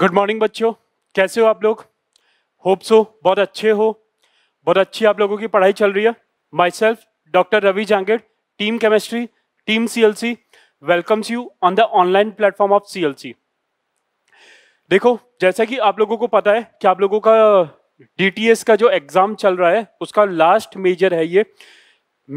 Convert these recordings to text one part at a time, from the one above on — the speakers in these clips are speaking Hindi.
गुड मॉर्निंग बच्चों कैसे हो आप लोग होप सो बहुत अच्छे हो बहुत अच्छी आप लोगों की पढ़ाई चल रही है myself doctor Ravi Jangid team chemistry team CLC welcomes you on the online platform of CLC देखो जैसा कि आप लोगों को पता है कि आप लोगों का डीटीएस का जो एग्जाम चल रहा है उसका लास्ट मेजर है ये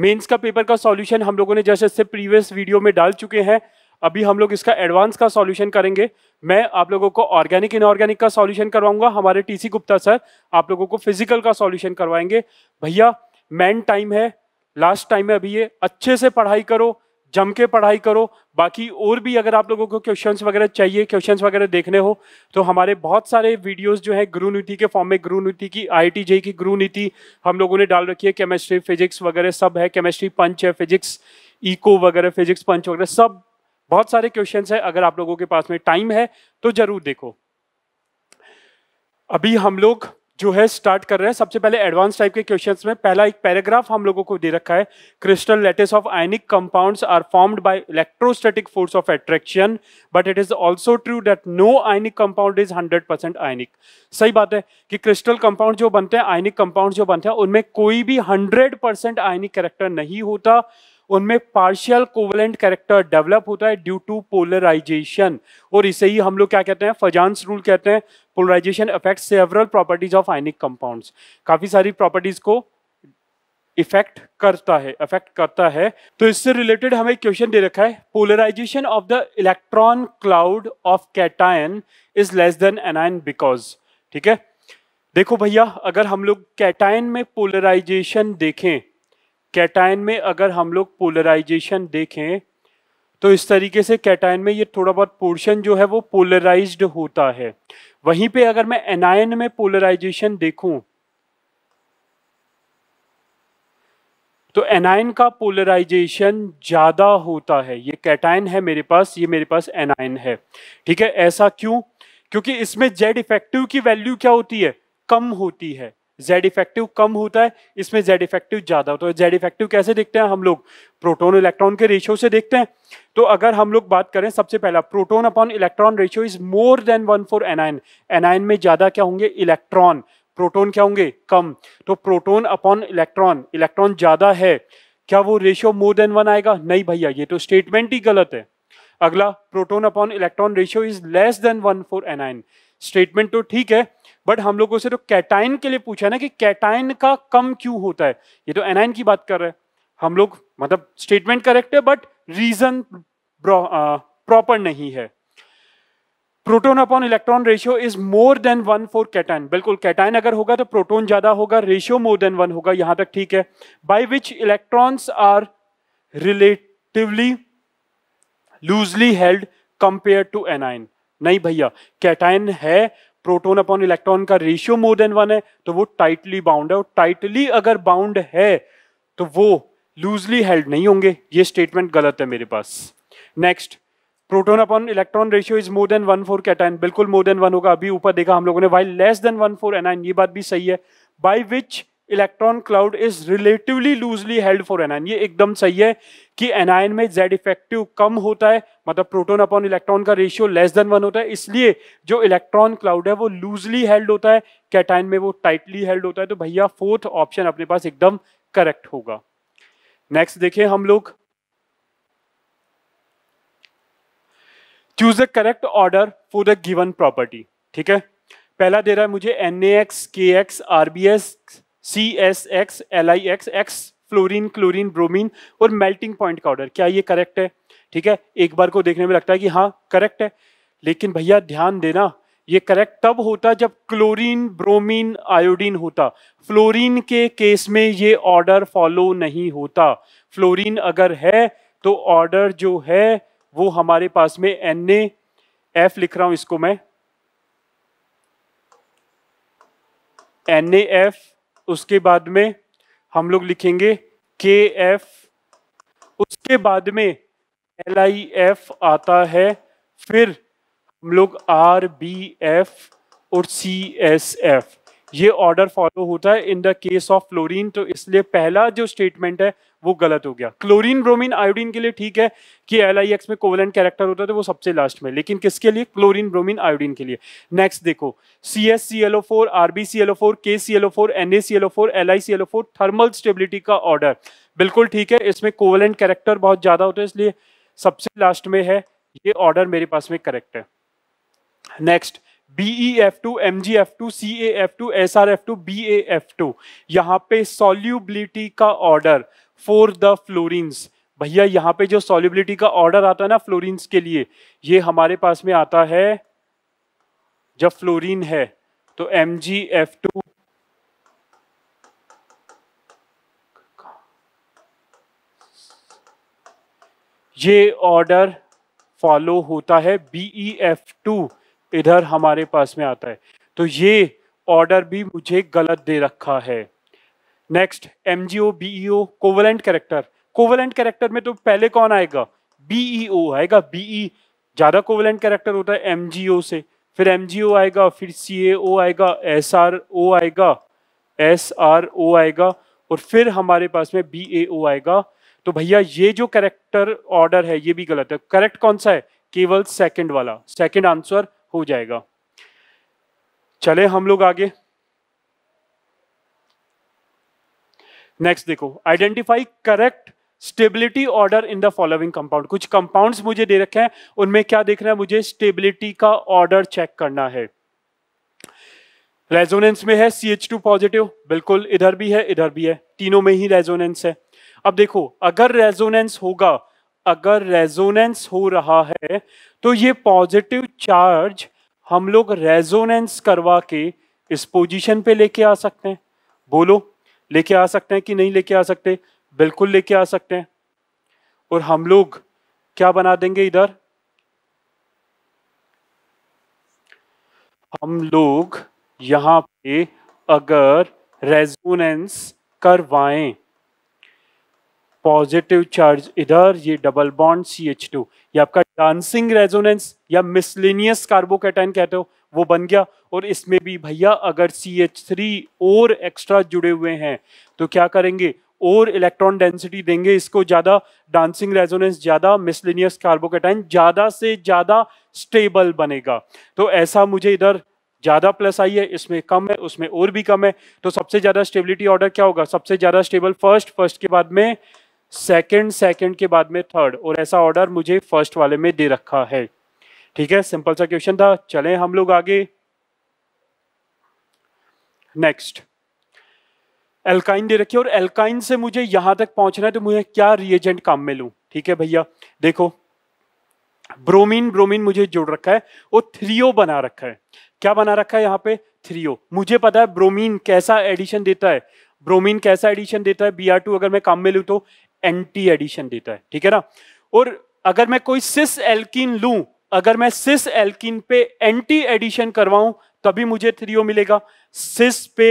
मेन्स का पेपर का सॉल्यूशन हम लोगों ने जैसे जैसे प्रीवियस वीडियो में डाल चुके हैं अभी हम लोग इसका एडवांस का सॉल्यूशन करेंगे मैं आप लोगों को ऑर्गेनिक इनऑर्गेनिक का सॉल्यूशन करवाऊंगा हमारे टीसी गुप्ता सर आप लोगों को फिजिकल का सॉल्यूशन करवाएंगे भैया मैन टाइम है लास्ट टाइम है अभी ये अच्छे से पढ़ाई करो जम के पढ़ाई करो बाकी और भी अगर आप लोगों को क्वेश्चंस वगैरह चाहिए क्वेश्चंस वगैरह देखने हो तो हमारे बहुत सारे वीडियोस जो है गुरु नीति के फॉर्म में गुरु नीति की आई जे की गुरु नीति हम लोगों ने डाल रखी है केमिस्ट्री फिजिक्स वगैरह सब है केमिस्ट्री पंच है फिजिक्स इको वगैरह फिजिक्स पंच वगैरह सब बहुत सारे क्वेश्चंस है अगर आप लोगों के पास में टाइम है तो जरूर देखो अभी हम लोग जो है स्टार्ट कर रहे हैं सबसे पहले एडवांस टाइप के क्वेश्चंस में पहला एक पैराग्राफ हम लोगों को दे रखा है crystal lattice of ionic compounds are formed by electrostatic force of attraction but it is also true that no ionic compound is 100 percent ionic सही बात है कि क्रिस्टल कंपाउंड जो बनते हैं आयनिक कंपाउंड जो बनते हैं उनमें कोई भी हंड्रेड परसेंट आयनिक करेक्टर नहीं होता उनमें पार्शियल कोवलेंट कैरेक्टर डेवलप होता है ड्यू टू पोलराइजेशन और इसे ही हम लोग क्या कहते हैं फजांस रूल कहते हैं polarisation affect several properties of ionic compounds काफी सारी प्रॉपर्टीज को इफेक्ट करता है अफेक्ट करता है तो इससे रिलेटेड हमें क्वेश्चन दे रखा है polarisation of the electron cloud of cation is less than anion because ठीक है देखो भैया अगर हम लोग कैटायन में पोलराइजेशन देखें कैटाइन में अगर हम लोग पोलराइजेशन देखें तो इस तरीके से कैटाइन में ये थोड़ा बहुत पोर्शन जो है वो पोलराइज्ड होता है वहीं पे अगर मैं एनायन में पोलराइजेशन देखूं तो एनायन का पोलराइजेशन ज़्यादा होता है ये कैटाइन है मेरे पास ये मेरे पास एनायन है ठीक है ऐसा क्यों क्योंकि इसमें जेड इफेक्टिव की वैल्यू क्या होती है कम होती है जेड इफेक्टिव कम होता है इसमें जेड इफेक्टिव ज्यादा होता है जेड तो इफेक्टिव कैसे देखते हैं हम लोग प्रोटोन इलेक्ट्रॉन के रेशियो से देखते हैं तो अगर हम लोग बात करें सबसे पहला proton upon electron ratio is more than one for anion anion में ज्यादा क्या होंगे इलेक्ट्रॉन प्रोटोन क्या होंगे कम तो प्रोटोन अपॉन इलेक्ट्रॉन इलेक्ट्रॉन ज्यादा है क्या वो रेशियो मोर देन वन आएगा नहीं भैया ये तो स्टेटमेंट ही गलत है अगला proton upon electron ratio is less than one for anion statement तो ठीक है बट हम लोगों से तो कैटाइन के लिए पूछा ना कि कैटाइन का कम क्यों होता है ये तो एनाइन की बात कर रहे हैं हम लोग मतलब स्टेटमेंट करेक्ट है बट रीजन प्रॉपर नहीं है proton upon electron ratio is more than one for cation बिल्कुल कैटाइन अगर होगा तो प्रोटोन ज्यादा होगा रेशियो मोर देन वन होगा यहां तक ठीक है by which electrons are relatively loosely held compare to anion नहीं भैया कैटाइन है प्रोटोन अपॉन इलेक्ट्रॉन का रेशियो मोर देन वन है तो वो टाइटली बाउंड है और टाइटली अगर बाउंड है तो वो लूजली हेल्ड नहीं होंगे ये स्टेटमेंट गलत है मेरे पास next proton upon electron ratio is more than one four cation बिल्कुल मोर देन वन होगा अभी ऊपर देखा हम लोगों ने why less than one for anion ये बात भी सही है by which electron cloud is relatively loosely held for anion ये एकदम सही है कि एनआईन में जेड इफेक्टिव कम होता है मतलब प्रोटोन अपॉन इलेक्ट्रॉन का रेशियो लेस देन वन होता है इसलिए जो इलेक्ट्रॉन क्लाउड है वो लूजली हेल्ड होता है कैटाइन में वो टाइटली हेल्ड होता है तो भैया फोर्थ ऑप्शन अपने पास एकदम करेक्ट होगा नेक्स्ट देखें हम लोग choose the correct order for the given property ठीक है पहला दे रहा है मुझे N A X K X RBS C S X L I X X fluorine chlorine bromine और मेल्टिंग पॉइंट का ऑर्डर क्या ये करेक्ट है ठीक है एक बार को देखने में लगता है कि हाँ करेक्ट है लेकिन भैया ध्यान देना ये करेक्ट तब होता जब क्लोरीन ब्रोमीन आयोडीन होता फ्लोरीन के केस में ये ऑर्डर फॉलो नहीं होता फ्लोरीन अगर है तो ऑर्डर जो है वो हमारे पास में एन एफ लिख रहा हूं इसको मैं एन एफ उसके बाद में हम लोग लिखेंगे के एफ उसके बाद में एल आई एफ आता है फिर हम लोग आर बी एफ और सी एस एफ ये ऑर्डर फॉलो होता है in the case of fluorine तो इसलिए पहला जो स्टेटमेंट है वो गलत हो गया क्लोरीन ब्रोमीन आयोडीन के लिए ठीक है कि एल आई एक्स में कोवलेंट कैरेक्टर होता है तो वो सबसे लास्ट में लेकिन किसके लिए क्लोरीन ब्रोमीन आयोडीन के लिए नेक्स्ट देखो C S C L O four R B C L O four K C L O four N A C L O four L I C L O four thermal stability का ऑर्डर बिल्कुल ठीक है इसमें कोवलेंट कैरेक्टर बहुत ज्यादा होता है इसलिए सबसे लास्ट में है ये ऑर्डर मेरे पास में करेक्ट है next B E F two M G F two C A F two S R F two B A F two यहाँ पे सोल्यूबिलिटी का ऑर्डर फॉर द फ्लोरिन्स भैया यहाँ पे जो सोल्यूबिलिटी का ऑर्डर आता है ना फ्लोरिन्स के लिए ये हमारे पास में आता है जब फ्लोरीन है तो एम जी एफ टू ये ऑर्डर फॉलो होता है बीई एफ टू इधर हमारे पास में आता है तो ये ऑर्डर भी मुझे गलत दे रखा है next M G O B covalent character covalent character में तो पहले कौन आएगा बी ओ e आएगा बीई ज़्यादा कोवलेंट कैरेक्टर होता है एम जी ओ से फिर एम जी ओ आएगा फिर सी ए ओ आएगा एस आर ओ आएगा एस आर ओ आएगा और फिर हमारे पास में बी ए ओ आएगा तो भैया ये जो करेक्टर ऑर्डर है ये भी गलत है करेक्ट कौन सा है केवल सेकंड वाला सेकंड आंसर हो जाएगा चले हम लोग आगे नेक्स्ट देखो identify correct stability order in the following compound कुछ कंपाउंड्स मुझे दे रखे हैं उनमें क्या देखना है मुझे स्टेबिलिटी का ऑर्डर चेक करना है रेजोनेंस में है सी एच टू पॉजिटिव बिल्कुल इधर भी है इधर भी है तीनों में ही रेजोनेंस है अब देखो अगर रेजोनेंस होगा अगर रेजोनेंस हो रहा है तो ये पॉजिटिव चार्ज हम लोग रेजोनेंस करवा के इस पोजीशन पे लेके आ सकते हैं बोलो लेके आ सकते हैं कि नहीं लेके आ सकते बिल्कुल लेके आ सकते हैं और हम लोग क्या बना देंगे इधर हम लोग यहां पे अगर रेजोनेंस करवाएं पॉजिटिव चार्ज इधर ये double bond C H two ये आपका डांसिंग रेजोनेंस या मिसलिनियस कार्बोकैटाइन कहते हो वो बन गया और इसमें भी भैया अगर सी एच थ्री और एक्स्ट्रा जुड़े हुए हैं तो क्या करेंगे और इलेक्ट्रॉन डेंसिटी देंगे इसको ज़्यादा डांसिंग रेजोनेंस ज़्यादा मिसलिनियस कार्बोकेटाइन ज़्यादा से ज़्यादा स्टेबल बनेगा तो ऐसा मुझे इधर ज़्यादा प्लस आई है इसमें कम है उसमें और भी कम है तो सबसे ज़्यादा स्टेबिलिटी ऑर्डर क्या होगा सबसे ज़्यादा स्टेबल फर्स्ट फर्स्ट के बाद में सेकंड सेकंड के बाद में थर्ड और ऐसा ऑर्डर मुझे फर्स्ट वाले में दे रखा है ठीक है सिंपल सा क्वेश्चन था चलें हम लोग आगे नेक्स्ट एल्काइन दे रखी है और एल्काइन से मुझे यहां तक पहुंचना है तो मुझे क्या रिएजेंट काम में लू ठीक है भैया देखो ब्रोमीन ब्रोमीन मुझे जोड़ रखा है और थ्रियो बना रखा है क्या बना रखा है यहाँ पे थ्रियो मुझे पता है ब्रोमीन कैसा एडिशन देता है ब्रोमीन कैसा एडिशन देता है बी अगर मैं काम में लू तो एंटी एडिशन देता है ठीक है ना और अगर मैं कोई सिस एल्किन लू अगर मैं सिस एल्किन पे एंटी एडिशन करवाऊं तभी मुझे थ्रियो मिलेगा सिस पे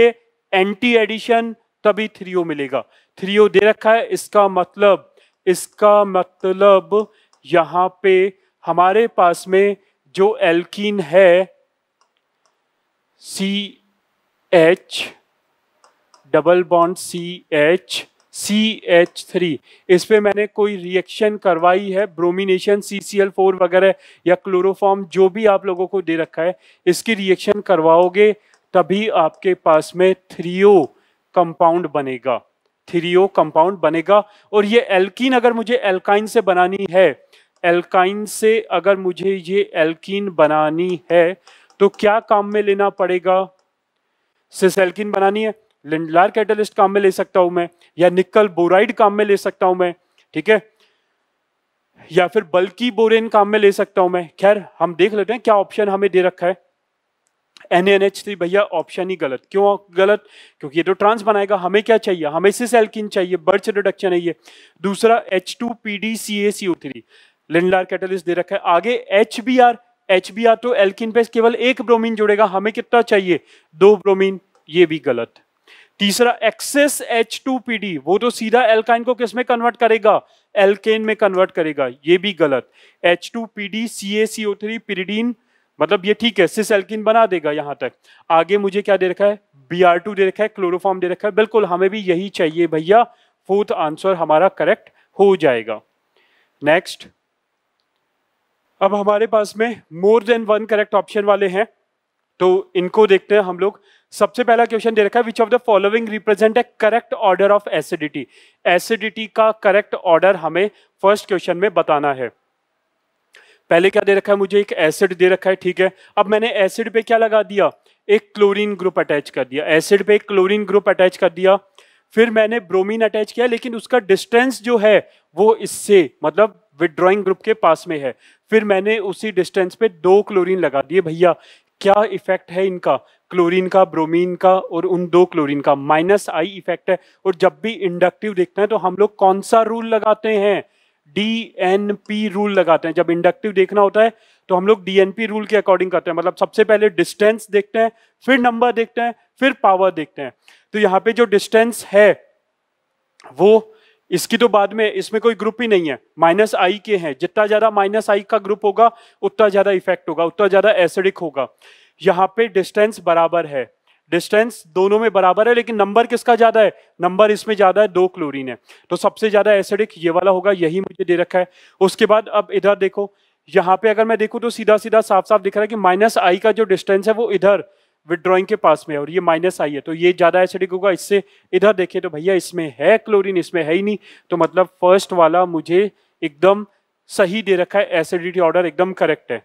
एंटी एडिशन तभी थ्रियो मिलेगा थ्रियो दे रखा है इसका मतलब इसका मतलब यहां पे हमारे पास में जो एल्किन है C H double bond C H C H three इस पर मैंने कोई रिएक्शन करवाई है bromination C C L four वगैरह या क्लोरोफॉर्म जो भी आप लोगों को दे रखा है इसकी रिएक्शन करवाओगे तभी आपके पास में थ्रियो कंपाउंड बनेगा थ्रियो कंपाउंड बनेगा और ये एल्किन अगर मुझे एल्काइन से बनानी है एल्काइन से अगर मुझे ये एल्किन बनानी है तो क्या काम में लेना पड़ेगा सिस एल्किन बनानी है लिंडलार कैटलिस्ट काम में ले सकता हूं मैं या निकल बोराइड काम में ले सकता हूं मैं ठीक है या फिर बल्कि बोरेन काम में ले सकता हूं मैं खैर हम देख लेते हैं क्या ऑप्शन हमें दे रखा है एन एन एच थ्री भैया ऑप्शन ही गलत क्यों गलत क्योंकि ये तो ट्रांस बनाएगा हमें क्या चाहिए हमें सिस एल्किन चाहिए बर्च रिडक्शन है ये दूसरा H two P D C A C O three Lindlar catalyst दे रखा है आगे H B R H B R तो एल्किन पे केवल एक ब्रोमीन जुड़ेगा हमें कितना चाहिए दो ब्रोमीन ये भी गलत तीसरा excess H two P D वो तो सीधा एल्काइन को किसमें कन्वर्ट करेगा एल्केन में कन्वर्ट करेगा ये भी गलत H two P D C A C O three pyridine मतलब ये ठीक है सिस एल्किन बना देगा यहाँ तक आगे मुझे क्या दे रखा है बी आर टू दे रखा है क्लोरोफॉर्म दे रखा है बिल्कुल हमें भी यही चाहिए भैया फोर्थ आंसर हमारा करेक्ट हो जाएगा नेक्स्ट अब हमारे पास में more than one correct option वाले हैं तो इनको देखते हैं हम लोग सबसे पहला क्वेश्चन दे रखा है which of the following represent a correct order of acidity acidity का करेक्ट ऑर्डर हमें फर्स्ट क्वेश्चन में बताना है पहले क्या दे रखा है मुझे एक एसिड दे रखा है ठीक है अब मैंने एसिड पे क्या लगा दिया एक क्लोरीन ग्रुप अटैच कर दिया एसिड पे एक क्लोरीन ग्रुप अटैच कर दिया फिर मैंने ब्रोमीन अटैच किया लेकिन उसका डिस्टेंस जो है वो इससे मतलब विदड्रॉइंग ग्रुप के पास में है फिर मैंने उसी डिस्टेंस पे दो क्लोरीन लगा दिए भैया क्या इफेक्ट है इनका क्लोरीन का ब्रोमीन का और उन दो क्लोरीन का माइनस आई इफेक्ट है और जब भी इंडक्टिव देखते हैं तो हम लोग कौन सा रूल लगाते हैं डी एन पी रूल लगाते हैं जब इंडक्टिव देखना होता है तो हम लोग डी एन पी रूल के अकॉर्डिंग करते हैं मतलब सबसे पहले डिस्टेंस देखते हैं फिर नंबर देखते हैं फिर पावर देखते हैं तो यहाँ पे जो डिस्टेंस है वो इसकी तो बाद में इसमें कोई ग्रुप ही नहीं है माइनस आई के हैं जितना ज्यादा माइनस आई का ग्रुप होगा उतना ज्यादा इफेक्ट होगा उतना ज्यादा एसिडिक होगा यहाँ पे डिस्टेंस बराबर है डिस्टेंस दोनों में बराबर है लेकिन नंबर किसका ज्यादा है नंबर इसमें ज्यादा है दो क्लोरीन है तो सबसे ज्यादा एसिडिक ये वाला होगा यही मुझे दे रखा है उसके बाद अब इधर देखो यहाँ पे अगर मैं देखूँ तो सीधा सीधा साफ साफ दिख रहा है कि माइनस आई का जो डिस्टेंस है वो इधर विदड्रॉइंग के पास में है और ये माइनस आई है तो ये ज्यादा एसिडिक होगा इससे इधर देखे तो भैया इसमें है क्लोरीन इसमें है ही नहीं तो मतलब फर्स्ट वाला मुझे एकदम सही दे रखा है एसिडिटी ऑर्डर एकदम करेक्ट है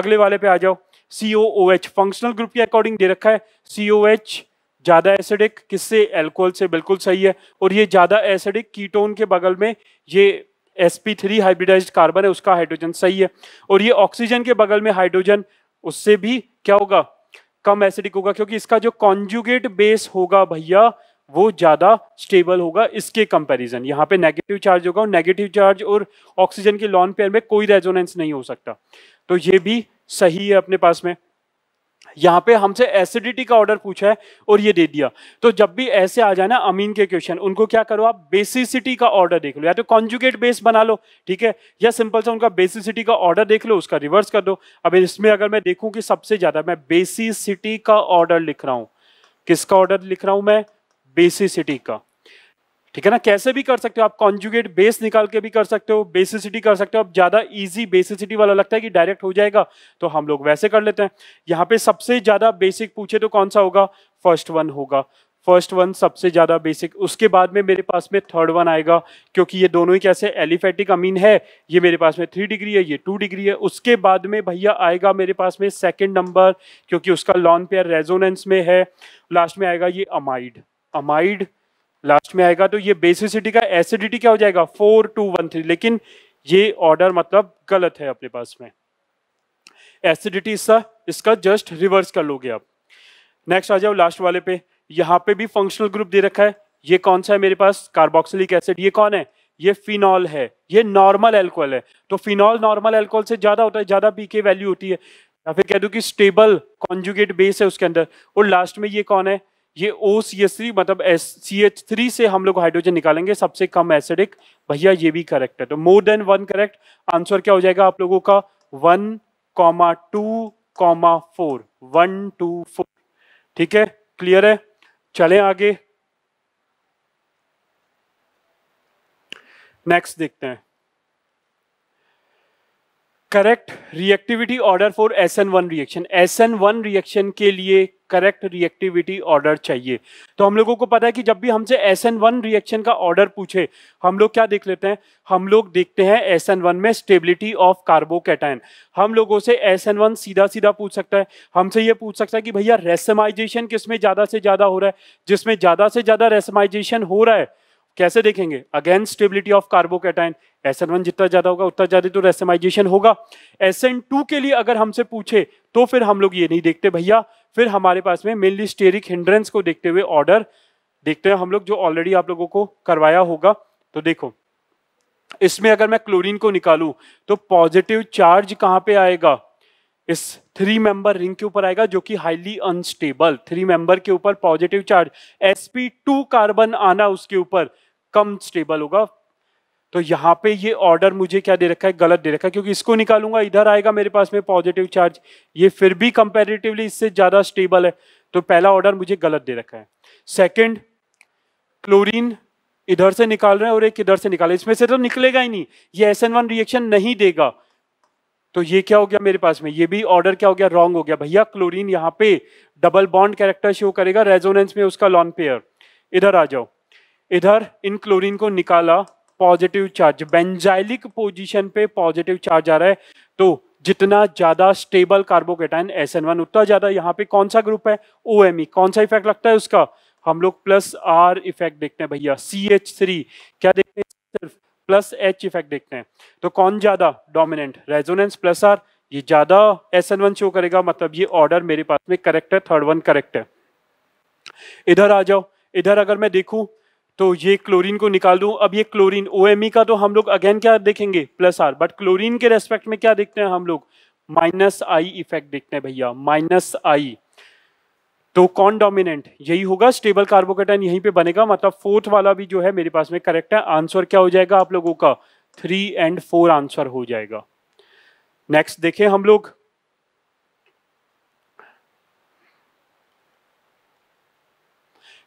अगले वाले पे आ जाओ C O O H functional group के अकॉर्डिंग दे रखा है सी ओ एच ज़्यादा एसिडिक किससे एल्कोहल से बिल्कुल सही है और ये ज़्यादा एसिडिक कीटोन के बगल में ये S P three hybridise carbon है उसका हाइड्रोजन सही है और ये ऑक्सीजन के बगल में हाइड्रोजन उससे भी क्या होगा कम एसिडिक होगा क्योंकि इसका जो कॉन्जुगेट बेस होगा भैया वो ज्यादा स्टेबल होगा इसके कंपैरिजन यहाँ पे नेगेटिव चार्ज होगा और नेगेटिव चार्ज और ऑक्सीजन के लॉन पेयर में कोई रेजोनेंस नहीं हो सकता तो ये भी सही है अपने पास में यहाँ पे हमसे एसिडिटी का ऑर्डर पूछा है और ये दे दिया तो जब भी ऐसे आ जाए ना अमीन के क्वेश्चन उनको क्या करो आप बेसिसिटी का ऑर्डर देख लो या तो कॉन्जुगेट बेस बना लो ठीक है या सिंपल से उनका बेसिसिटी का ऑर्डर देख लो उसका रिवर्स कर दो अब इसमें अगर मैं देखूं कि सबसे ज्यादा मैं बेसिसिटी का ऑर्डर लिख रहा हूं किसका ऑर्डर लिख रहा हूं मैं बेसिसिटी का ठीक है ना कैसे भी कर सकते हो आप कॉन्जुगेट बेस निकाल के भी कर सकते हो बेसिसिटी कर सकते हो अब ज्यादा इजी बेसिसिटी वाला लगता है कि डायरेक्ट हो जाएगा तो हम लोग वैसे कर लेते हैं यहाँ पे सबसे ज्यादा बेसिक पूछे तो कौन सा होगा फर्स्ट वन होगा फर्स्ट वन सबसे ज्यादा बेसिक उसके बाद में मेरे पास में थर्ड वन आएगा क्योंकि ये दोनों ही कैसे एलिफेटिक अमीन है ये मेरे पास में थ्री डिग्री है ये टू डिग्री है उसके बाद में भैया आएगा मेरे पास में सेकंड नंबर क्योंकि उसका लॉन पेयर रेजोनेंस में है लास्ट में आएगा ये अमाइड अमाइड लास्ट में आएगा तो ये बेसिसिटी का एसिडिटी क्या हो जाएगा फोर टू वन थ्री लेकिन ये ऑर्डर मतलब गलत है अपने पास में एसिडिटी इसका इसका जस्ट रिवर्स कर लोगे आप नेक्स्ट आ जाओ लास्ट वाले पे यहाँ पे भी फंक्शनल ग्रुप दे रखा है ये कौन सा है मेरे पास कार्बोक्सिलिक एसिड ये कौन है ये फिनॉल है ये नॉर्मल एल्कोहल है तो फिनॉल नॉर्मल एल्कोहल से ज्यादा होता है ज्यादा पी के वैल्यू होती है या फिर कह दो कि स्टेबल कॉन्जुगेट बेस है उसके अंदर और लास्ट में ये कौन है ये ओ सी एस थ्री मतलब एस सी एच थ्री से हम लोग हाइड्रोजन निकालेंगे सबसे कम एसिडिक भैया ये भी करेक्ट है तो more than one correct answer क्या हो जाएगा आप लोगों का one comma two comma four one two four ठीक है क्लियर है चले आगे नेक्स्ट देखते हैं correct reactivity order for S N one reaction S N one reaction के लिए करेक्ट रिएक्टिविटी ऑर्डर चाहिए तो हम लोगों को पता है कि जब भी हमसे एस एन वन रिएक्शन का ऑर्डर पूछे हम लोग क्या देख लेते हैं हम लोग देखते हैं एस एन वन में स्टेबिलिटी ऑफ कार्बोकेटाइन हम लोगों से एस एन वन सीधा सीधा पूछ सकता है हमसे ये पूछ सकता है कि भैया रेसमाइजेशन किसमें ज़्यादा से ज़्यादा हो रहा है जिसमें ज़्यादा से ज़्यादा रेसमाइजेशन हो रहा है कैसे देखेंगे again stability of carbocation S N one जितना ज्यादा होगा उतना ज्यादा तो रेसमाइजेशन होगा एस एन टू के लिए अगर हमसे पूछे तो फिर हम लोग ये नहीं देखते भैया फिर हमारे पास में मेनली स्टेरिक हिंड्रेंस को देखते हुए ऑर्डर देखते हैं हम लोग जो ऑलरेडी आप लोगों को करवाया होगा तो देखो इसमें अगर मैं क्लोरीन को निकालूं तो पॉजिटिव चार्ज कहां पे आएगा इस थ्री मेंबर रिंग के ऊपर आएगा जो कि हाईली अनस्टेबल थ्री मेंबर के ऊपर positive charge SP two carbon आना उसके ऊपर कम स्टेबल होगा तो यहाँ पे ये ऑर्डर मुझे क्या दे रखा है गलत दे रखा है क्योंकि इसको निकालूंगा इधर आएगा मेरे पास में पॉजिटिव चार्ज ये फिर भी कंपेरेटिवली इससे ज़्यादा स्टेबल है तो पहला ऑर्डर मुझे गलत दे रखा है सेकंड क्लोरीन इधर से निकाल रहे हैं और एक इधर से निकाल रहे इसमें से तो निकलेगा ही नहीं ये एस एन रिएक्शन नहीं देगा तो ये क्या हो गया मेरे पास में ये भी ऑर्डर क्या हो गया रॉन्ग हो गया भैया क्लोरीन यहाँ पे डबल बॉन्ड कैरेक्टर शो करेगा रेजोनेंस में उसका लॉन्पेयर पेयर इधर आ जाओ इधर इन क्लोरीन को निकाला पॉजिटिव चार्ज बेंजाइलिक पोजीशन पे पॉजिटिव चार्ज आ रहा है तो जितना ज्यादा stable carbocation S N one उतना ज्यादा यहाँ पे कौन सा ग्रुप है ओ एम ई कौन सा इफेक्ट लगता है उसका हम लोग प्लस आर इफेक्ट देखते हैं भैया सी एच थ्री क्या देखते हैं सिर्फ प्लस एच इफेक्ट देखते हैं तो कौन ज्यादा डोमिनेंट रेजोनेंस प्लस आर ये ज्यादा एस एन वन शो करेगा मतलब ये ऑर्डर मेरे पास में करेक्ट है थर्ड वन करेक्ट है इधर आ जाओ इधर अगर मैं देखूं तो ये क्लोरीन को निकाल दूं अब ये क्लोरीन ओ e का तो हम लोग अगेन क्या देखेंगे प्लस आर बट क्लोरीन के रेस्पेक्ट में क्या देखते हैं हम लोग माइनस आई इफेक्ट देखते हैं भैया माइनस आई तो कौन डोमिनेंट यही होगा स्टेबल कार्बोकेटन यहीं पे बनेगा मतलब फोर्थ वाला भी जो है मेरे पास में करेक्ट है आंसर क्या हो जाएगा आप लोगों का थ्री एंड फोर आंसर हो जाएगा नेक्स्ट देखें हम लोग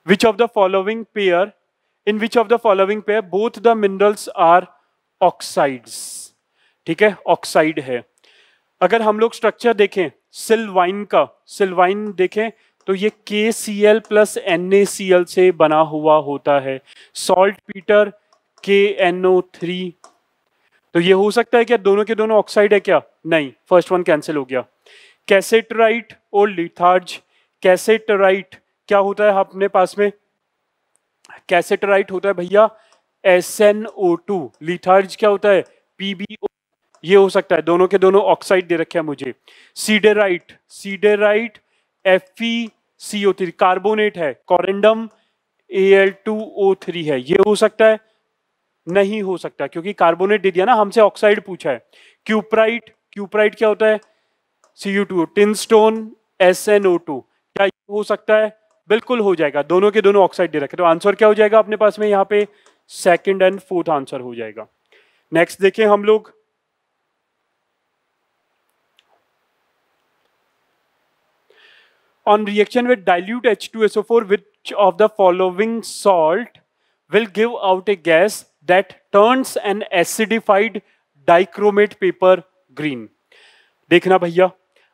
which of the following pair in which of the following pair both the minerals are oxides ठीक है ऑक्साइड है अगर हम लोग स्ट्रक्चर देखें सिल्वाइन का सिल्वाइन देखें तो ये K C L plus N A C L से बना हुआ होता है saltpetre K N O three तो ये हो सकता है क्या दोनों के दोनों ऑक्साइड है क्या नहीं फर्स्ट वन कैंसिल हो गया कैसेटराइट और लिथार्ज कैसेटराइट क्या होता है अपने पास में कैसेटराइट होता है भैया S N O two litharge क्या होता है पीबीओ ये हो सकता है दोनों के दोनों ऑक्साइड दे रखे हैं मुझे siderite siderite F E C O three carbonate है corundum A L two O three है ये हो सकता है नहीं हो सकता क्योंकि कार्बोनेट दे दिया ना हमसे ऑक्साइड पूछा है क्यूपराइट क्यूपराइट क्या होता है C U two tin stone S N O two क्या ये हो सकता है बिल्कुल हो जाएगा दोनों के दोनों ऑक्साइड दे रखे तो आंसर क्या हो जाएगा अपने पास में यहाँ पे सेकेंड एंड फोर्थ आंसर हो जाएगा नेक्स्ट देखें हम लोग on reaction with dilute H two SO four which of the following salt will give out a gas that turns an acidified dichromate paper green देखना भैया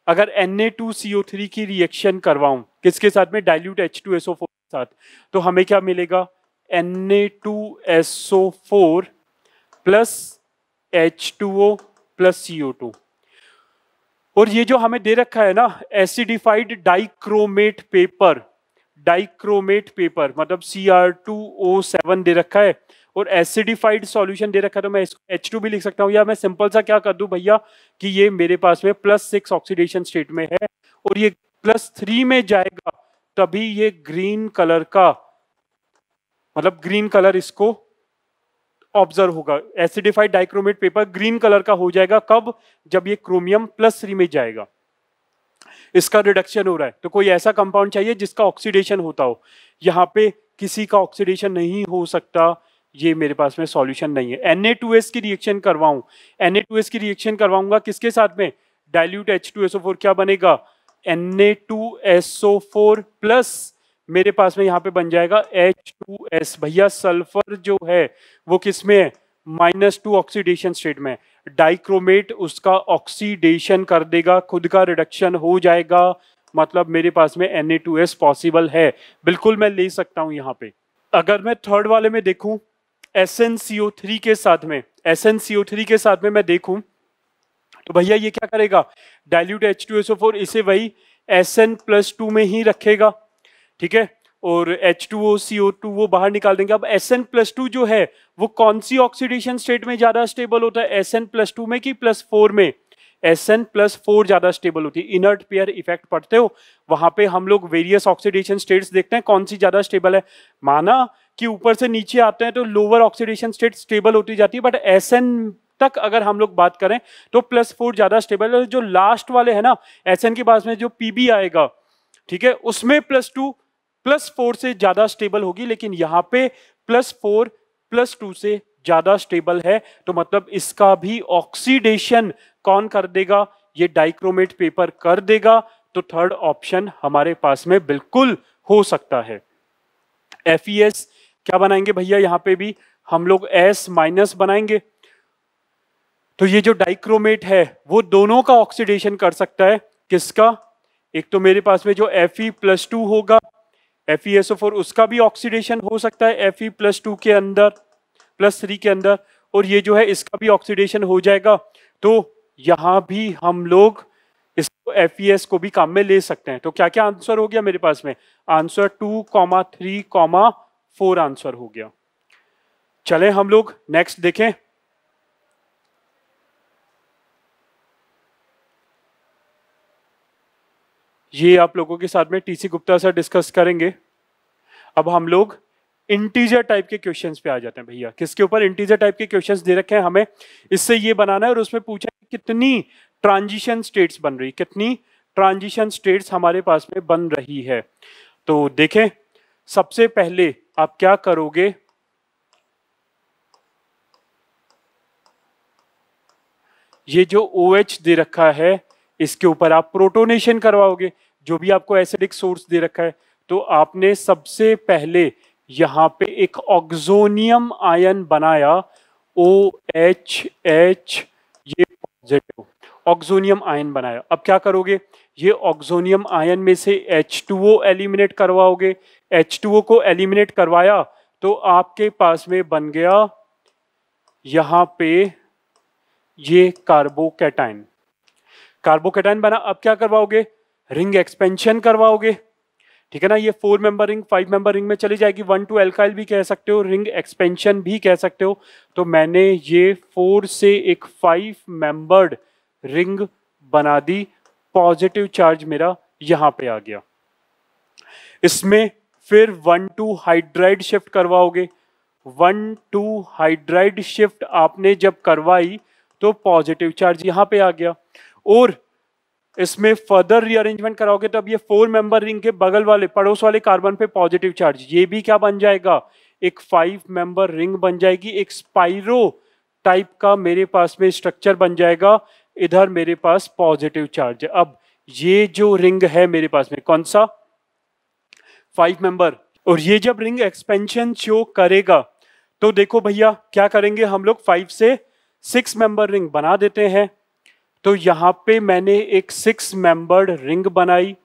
अगर Na2CO3 की रिएक्शन करवाऊं किसके साथ में डाइल्यूट फोर के साथ तो हमें क्या मिलेगा Na2SO4 plus H two O plus two और ये जो हमें दे रखा है ना acidified dichromate paper dichromate paper मतलब Cr2O7 दे रखा है और एसिडिफाइड सॉल्यूशन दे रखा तो मैं इसको एच भी लिख सकता हूँ या मैं सिंपल सा क्या कर दूँ भैया कि ये मेरे पास में प्लस सिक्स ऑक्सीडेशन स्टेट में है और ये प्लस थ्री में जाएगा तभी ये ग्रीन कलर का मतलब ग्रीन कलर इसको ऑब्जर्व होगा acidified dichromate paper green colour का हो जाएगा कब जब ये क्रोमियम प्लस थ्री में जाएगा इसका रिडक्शन हो रहा है तो कोई ऐसा कंपाउंड चाहिए जिसका ऑक्सीडेशन होता हो यहाँ पे किसी का ऑक्सीडेशन नहीं हो सकता ये मेरे पास में सॉल्यूशन नहीं है एस की रिएक्शन करवाऊं एस की रिएक्शन करवाऊंगा किसके साथ में डाइल्यूट फोर क्या बनेगा फोर प्लस मेरे पास में यहाँ पे बन जाएगा H2S भैया सल्फर जो है वो किस में है माइनस टू ऑक्सीडेशन स्टेट में डाइक्रोमेट उसका ऑक्सीडेशन कर देगा खुद का रिडक्शन हो जाएगा मतलब मेरे पास में Na2S पॉसिबल है बिल्कुल मैं ले सकता हूँ यहाँ पे अगर मैं थर्ड वाले में देखूं एस थ्री के साथ में एस थ्री के साथ में मैं देखूं तो भैया ये क्या करेगा dilute H two S O four इसे वही एस एन प्लस टू में ही रखेगा ठीक है और H two O C O two वो बाहर निकाल देंगे अब एस एन प्लस टू जो है वो कौन सी ऑक्सीडेशन स्टेट में ज़्यादा स्टेबल होता है एस एन प्लस टू में कि प्लस फोर में एस एन प्लस फोर ज़्यादा स्टेबल होती है इनर्ट पेयर इफेक्ट पढ़ते हो वहाँ पे हम लोग वेरियस ऑक्सीडेशन स्टेट्स देखते हैं कौन सी ज़्यादा स्टेबल है माना कि ऊपर से नीचे आते हैं तो लोअर ऑक्सीडेशन स्टेट स्टेबल होती जाती है बट एस तक अगर हम लोग बात करें तो प्लस फोर ज़्यादा स्टेबल है जो लास्ट वाले है ना एस के पास में जो पी आएगा ठीक है उसमें प्लस टू प्लस फोर से ज़्यादा स्टेबल होगी लेकिन यहाँ पे प्लस फोर प्लस टू से ज़्यादा स्टेबल है तो मतलब इसका भी ऑक्सीडेशन कौन कर देगा ये डाइक्रोमेट पेपर कर देगा तो थर्ड ऑप्शन हमारे पास में बिल्कुल हो सकता है एफ ई एस क्या बनाएंगे भैया यहाँ पे भी हम लोग एस माइनस बनाएंगे तो ये जो डाइक्रोमेट है वो दोनों का ऑक्सीडेशन कर सकता है किसका एक तो मेरे पास में जो एफ ई प्लस टू होगा F E S O four उसका भी ऑक्सीडेशन हो सकता है एफ ई प्लस टू के अंदर प्लस थ्री के अंदर और ये जो है इसका भी ऑक्सीडेशन हो जाएगा तो यहाँ भी हम लोग इसको एफ ई एस को भी काम में ले सकते हैं तो क्या क्या आंसर हो गया मेरे पास में answer two comma three comma four answer हो गया चले हम लोग नेक्स्ट देखें ये आप लोगों के साथ में टीसी गुप्ता सर डिस्कस करेंगे अब हम लोग इंटीजर टाइप के क्वेश्चन पे आ जाते हैं भैया किसके ऊपर इंटीजर टाइप के क्वेश्चन दे रखे हैं हमें इससे ये बनाना है और उसमें पूछा कितनी ट्रांजिशन स्टेट्स बन रही कितनी ट्रांजिशन स्टेट्स हमारे पास में बन रही है तो देखें सबसे पहले आप क्या करोगे ये जो ओ OH एच दे रखा है इसके ऊपर आप प्रोटोनेशन करवाओगे जो भी आपको एसिडिक सोर्स दे रखा है तो आपने सबसे पहले यहां पे एक ऑक्जोनियम आयन बनाया ओ एच एच ये पॉजिटिव ऑक्जोनियम आयन बनाया अब क्या करोगे ये ऑक्जोनियम आयन में से H2O एलिमिनेट करवाओगे H2O को एलिमिनेट करवाया तो आपके पास में बन गया यहां पे ये कार्बोकेटाइन कार्बोकेटाइन बना अब क्या करवाओगे रिंग एक्सपेंशन करवाओगे ठीक है ना ये four member ring five member ring में चली जाएगी वन टू एल्काइल भी कह सकते हो रिंग एक्सपेंशन भी कह सकते हो तो मैंने ये फोर से एक फाइव मेंबर्ड रिंग बना दी पॉजिटिव चार्ज मेरा यहां पे आ गया इसमें फिर वन टू हाइड्राइड शिफ्ट करवाओगे वन टू हाइड्राइड शिफ्ट आपने जब करवाई तो पॉजिटिव चार्ज यहां पे आ गया और इसमें फर्दर रीअरेंजमेंट कराओगे तो अब ये फोर मेंबर रिंग के बगल वाले पड़ोस वाले कार्बन पे पॉजिटिव चार्ज ये भी क्या बन जाएगा एक फाइव मेंबर रिंग बन जाएगी एक स्पाइरो टाइप का मेरे पास में स्ट्रक्चर बन जाएगा इधर मेरे पास पॉजिटिव चार्ज है अब ये जो रिंग है मेरे पास में कौन सा फाइव मेंबर और ये जब रिंग एक्सपेंशन शो करेगा तो देखो भैया क्या करेंगे हम लोग फाइव से सिक्स मेंबर रिंग बना देते हैं तो यहाँ पे मैंने एक सिक्स मेंबर रिंग बनाई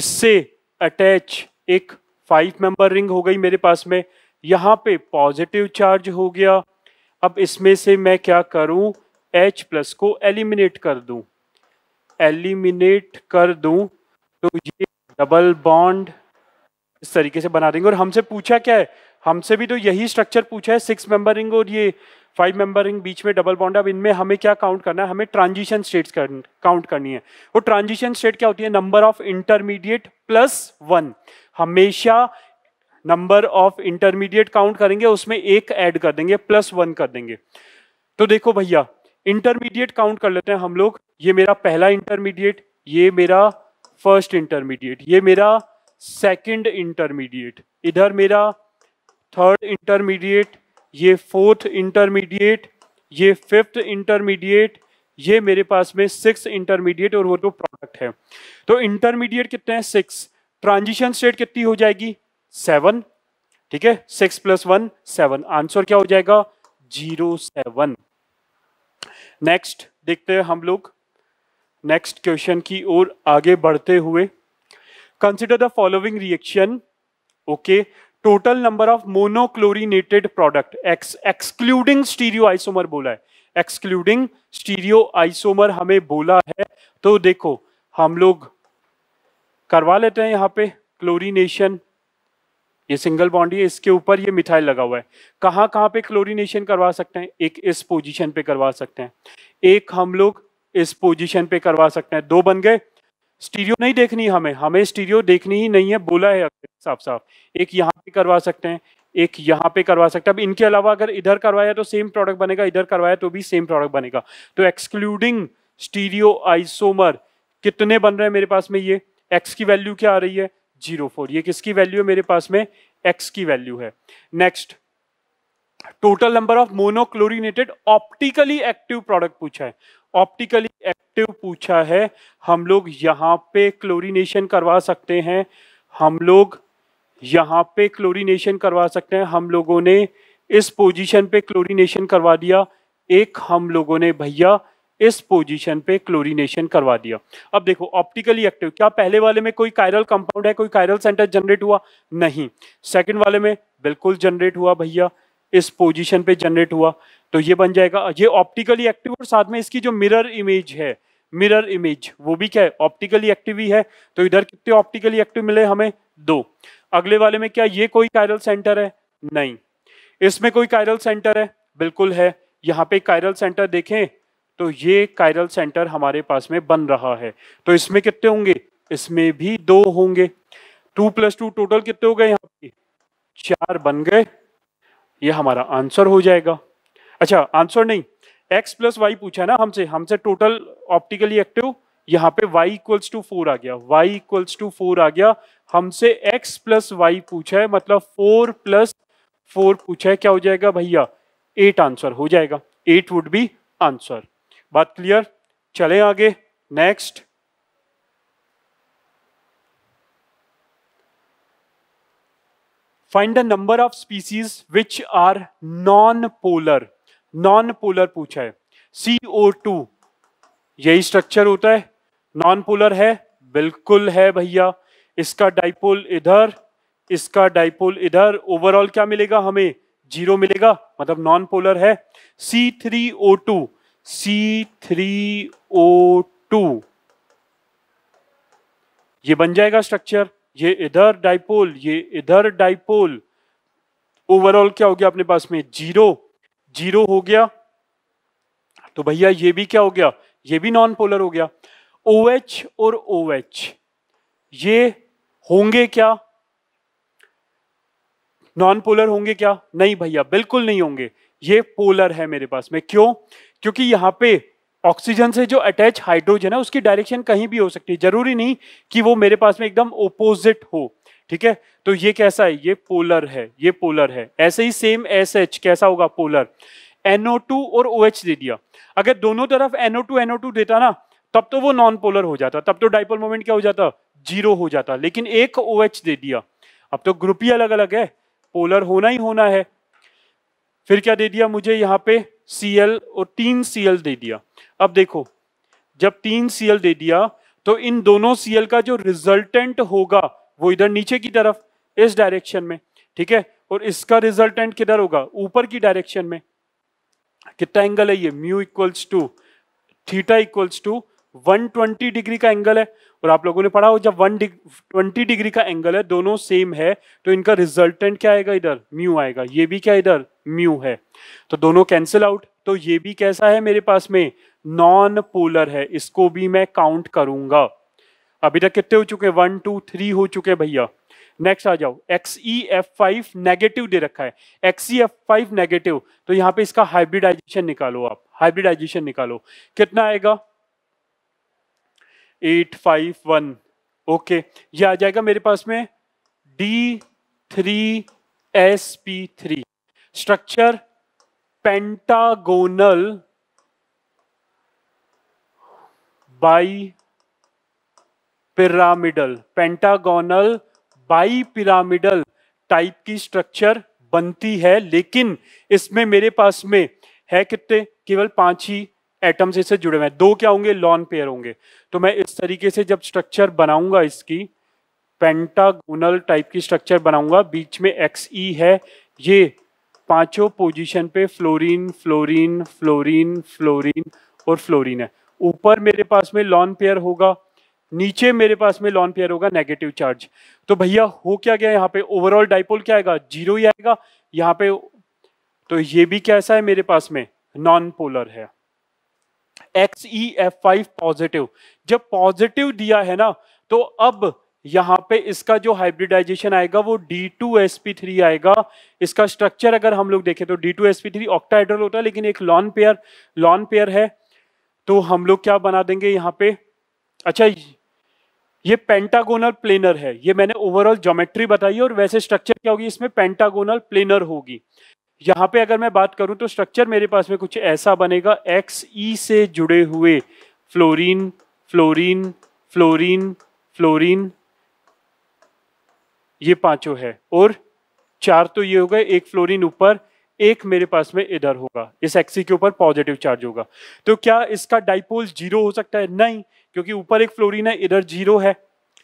इससे अटैच एक फाइव मेंबर रिंग हो गई मेरे पास में यहाँ पे पॉजिटिव चार्ज हो गया अब इसमें से मैं क्या करूं एच प्लस को एलिमिनेट कर दूं एलिमिनेट कर दूं तो ये डबल बॉन्ड इस तरीके से बना देंगे और हमसे पूछा क्या है हमसे भी तो यही स्ट्रक्चर पूछा है सिक्स मेंबर रिंग और ये फाइव मेंबर रिंग बीच में डबल बॉन्ड अब इनमें हमें क्या काउंट करना है हमें ट्रांजिशन स्टेट्स काउंट करनी है वो ट्रांजिशन स्टेट क्या होती है number of intermediate plus one हमेशा नंबर ऑफ इंटरमीडिएट काउंट करेंगे उसमें एक ऐड कर देंगे प्लस वन कर देंगे तो देखो भैया इंटरमीडिएट काउंट कर लेते हैं हम लोग ये मेरा पहला इंटरमीडिएट ये मेरा फर्स्ट इंटरमीडिएट ये मेरा सेकंड इंटरमीडिएट इधर मेरा थर्ड इंटरमीडिएट ये फोर्थ इंटरमीडिएट ये फिफ्थ इंटरमीडिएट ये मेरे पास में सिक्स इंटरमीडिएट और वो तो प्रोडक्ट है तो इंटरमीडिएट कितने हैं सिक्स ट्रांजिशन स्टेट कितनी हो जाएगी सेवन ठीक है six plus one seven answer क्या हो जाएगा जीरो सेवन नेक्स्ट देखते हैं हम लोग नेक्स्ट क्वेश्चन की ओर आगे बढ़ते हुए consider the following reaction okay total number of monochlorinated product X excluding stereoisomer बोला है एक्सक्लूडिंग स्टीरियो आइसोमर हमें बोला है तो देखो हम लोग करवा लेते हैं यहाँ पे क्लोरीनेशन ये सिंगल बॉन्ड है इसके ऊपर ये मिथाइल लगा हुआ है कहाँ कहाँ पे क्लोरीनेशन करवा सकते हैं एक इस पोजीशन पे करवा सकते हैं एक हम लोग इस पोजीशन पे करवा सकते हैं दो बन गए स्टीरियो नहीं देखनी हमें हमें स्टीरियो देखनी ही नहीं है बोला है साफ साफ एक यहाँ पे करवा सकते हैं एक यहाँ पे करवा सकते हैं अब इनके अलावा अगर इधर करवाया तो सेम प्रोडक्ट बनेगा इधर करवाया तो भी सेम प्रोडक्ट बनेगा तो एक्सक्लूडिंग स्टीरियो आइसोमर कितने बन रहे हैं मेरे पास में ये एक्स की वैल्यू क्या आ रही है जीरो फोर ये किसकी वैल्यू है मेरे पास में एक्स की वैल्यू है next total number of monochlorinated optically active product पूछा है ऑप्टिकली एक्टिव पूछा है हम लोग यहाँ पे क्लोरीनेशन करवा सकते हैं हम लोग यहाँ पे क्लोरीनेशन करवा सकते हैं हम लोगों ने इस पोजीशन पे क्लोरीनेशन करवा दिया एक हम लोगों ने भैया इस पोजीशन पे क्लोरीनेशन करवा दिया अब देखो ऑप्टिकली एक्टिव क्या पहले वाले में कोई कायरल कंपाउंड है कोई कायरल सेंटर जनरेट हुआ नहीं सेकंड वाले में बिल्कुल जनरेट हुआ भैया इस पोजीशन पे जनरेट हुआ तो ये बन जाएगा ये ऑप्टिकली एक्टिव और साथ में इसकी जो मिरर इमेज है मिरर इमेज वो भी क्या है ऑप्टिकली एक्टिव ही है तो इधर कितने ऑप्टिकली एक्टिव मिले हमें दो अगले वाले में क्या ये कोई कायरल सेंटर है नहीं इसमें कोई कायरल सेंटर है बिल्कुल है यहाँ पे कायरल सेंटर देखें तो ये कायरल सेंटर हमारे पास में बन रहा है तो इसमें कितने होंगे इसमें भी दो होंगे टू प्लस टू टोटल कितने हो गए यहाँ पे चार बन गए ये हमारा आंसर हो जाएगा अच्छा आंसर नहीं x प्लस वाई पूछा ना हमसे हमसे टोटल ऑप्टिकली एक्टिव यहाँ पे y इक्वल्स टू फोर आ गया y इक्वल्स टू फोर आ गया हमसे x प्लस वाई पूछा है मतलब फोर प्लस फोर पूछा है क्या हो जाएगा भैया एट आंसर हो जाएगा एट वुड बी आंसर बात क्लियर चले आगे next find the number of species which are non polar non polar पूछा है सी ओ टू यही स्ट्रक्चर होता है नॉन पोलर है बिल्कुल है भैया इसका डाइपोल इधर इसका डाइपोल इधर ओवरऑल क्या मिलेगा हमें जीरो मिलेगा मतलब नॉन पोलर है C three O two C three O two ये बन जाएगा स्ट्रक्चर ये इधर डाइपोल ये इधर डाइपोल ओवरऑल क्या हो गया अपने पास में जीरो जीरो हो गया तो भैया ये भी क्या हो गया ये भी नॉन पोलर हो गया ओ OH और ओ OH ये होंगे क्या नॉन पोलर होंगे क्या नहीं भैया बिल्कुल नहीं होंगे ये पोलर है मेरे पास में क्यों क्योंकि यहाँ पे ऑक्सीजन से जो अटैच हाइड्रोजन है उसकी डायरेक्शन कहीं भी हो सकती है जरूरी नहीं कि वो मेरे पास में एकदम ओपोजिट हो ठीक है तो ये कैसा है ये पोलर है ये पोलर है ऐसे ही सेम एस एच कैसा होगा पोलर NO2 और OH दे दिया अगर दोनों तरफ NO2 NO2 देता ना तब तो वो नॉन पोलर हो जाता तब तो डाइपोल मोमेंट क्या हो जाता जीरो हो जाता लेकिन एक OH दे दिया अब तो ग्रुप ही अलग अलग है पोलर होना ही होना है फिर क्या दे दिया मुझे यहाँ पे सी और तीन सी दे दिया अब देखो जब तीन सी दे दिया तो इन दोनों सी का जो रिजल्टेंट होगा वो इधर नीचे की तरफ इस डायरेक्शन में ठीक है और इसका रिजल्टेंट किधर होगा ऊपर की डायरेक्शन में कितना एंगल है ये mu equals to theta equals to 120 degree का एंगल है और आप लोगों ने पढ़ा हो जब वन डिग ट्वेंटी डिग्री का एंगल है दोनों सेम है तो इनका रिजल्टेंट क्या आएगा इधर म्यू आएगा ये भी क्या इधर म्यू है तो दोनों कैंसिल आउट तो ये भी कैसा है मेरे पास में नॉन पोलर है इसको भी मैं काउंट करूंगा अभी तक कितने हो चुके हैं वन टू थ्री हो चुके हैं भैया नेक्स्ट आ जाओ X E F five negative दे रखा है X E F five negative तो यहाँ पे इसका हाइब्रिडाइजेशन निकालो आप हाइब्रिडाइजेशन निकालो कितना आएगा एट फाइव वन ओके ये आ जाएगा मेरे पास में D three S P three structure pentagonal bipyramidal pentagonal bipyramidal type की स्ट्रक्चर बनती है लेकिन इसमें मेरे पास में है कितने केवल पांच ही एटम्स इससे जुड़े हुए हैं दो क्या होंगे लॉन पेयर होंगे तो मैं इस तरीके से जब स्ट्रक्चर बनाऊंगा इसकी पेंटागोनल टाइप की स्ट्रक्चर बनाऊंगा बीच में एक्स ई है ये पांचों पोजीशन पे फ्लोरीन फ्लोरीन फ्लोरीन फ्लोरीन और फ्लोरीन है ऊपर मेरे पास में लॉन पेयर होगा नीचे मेरे पास में लॉन पेयर होगा नेगेटिव चार्ज तो भैया हो क्या गया यहाँ पे ओवरऑल डाइपोल क्या आएगा जीरो ही आएगा यहाँ पे तो ये भी कैसा है मेरे पास में नॉन पोलर है X E F five positive जब पॉजिटिव दिया है ना तो अब यहाँ पे इसका जो हाइब्रिडाइजेशन आएगा वो D two S P three आएगा इसका स्ट्रक्चर अगर हम लोग देखें तो D two S P three octahedral होता है लेकिन एक लॉन पेयर लॉन पेयर है तो हम लोग क्या बना देंगे यहाँ पे अच्छा ये पेंटागोनल प्लेनर है ये मैंने ओवरऑल ज्योमेट्री बताई और वैसे स्ट्रक्चर क्या होगी इसमें पेंटागोनल प्लेनर होगी यहाँ पे अगर मैं बात करूँ तो स्ट्रक्चर मेरे पास में कुछ ऐसा बनेगा एक्स ई e से जुड़े हुए फ्लोरीन फ्लोरीन फ्लोरीन फ्लोरीन ये पांचों है और चार तो ये हो गए एक फ्लोरीन ऊपर एक मेरे पास में इधर होगा इस एक्सी e के ऊपर पॉजिटिव चार्ज होगा तो क्या इसका डाइपोल जीरो हो सकता है नहीं क्योंकि ऊपर एक फ्लोरीन है इधर जीरो है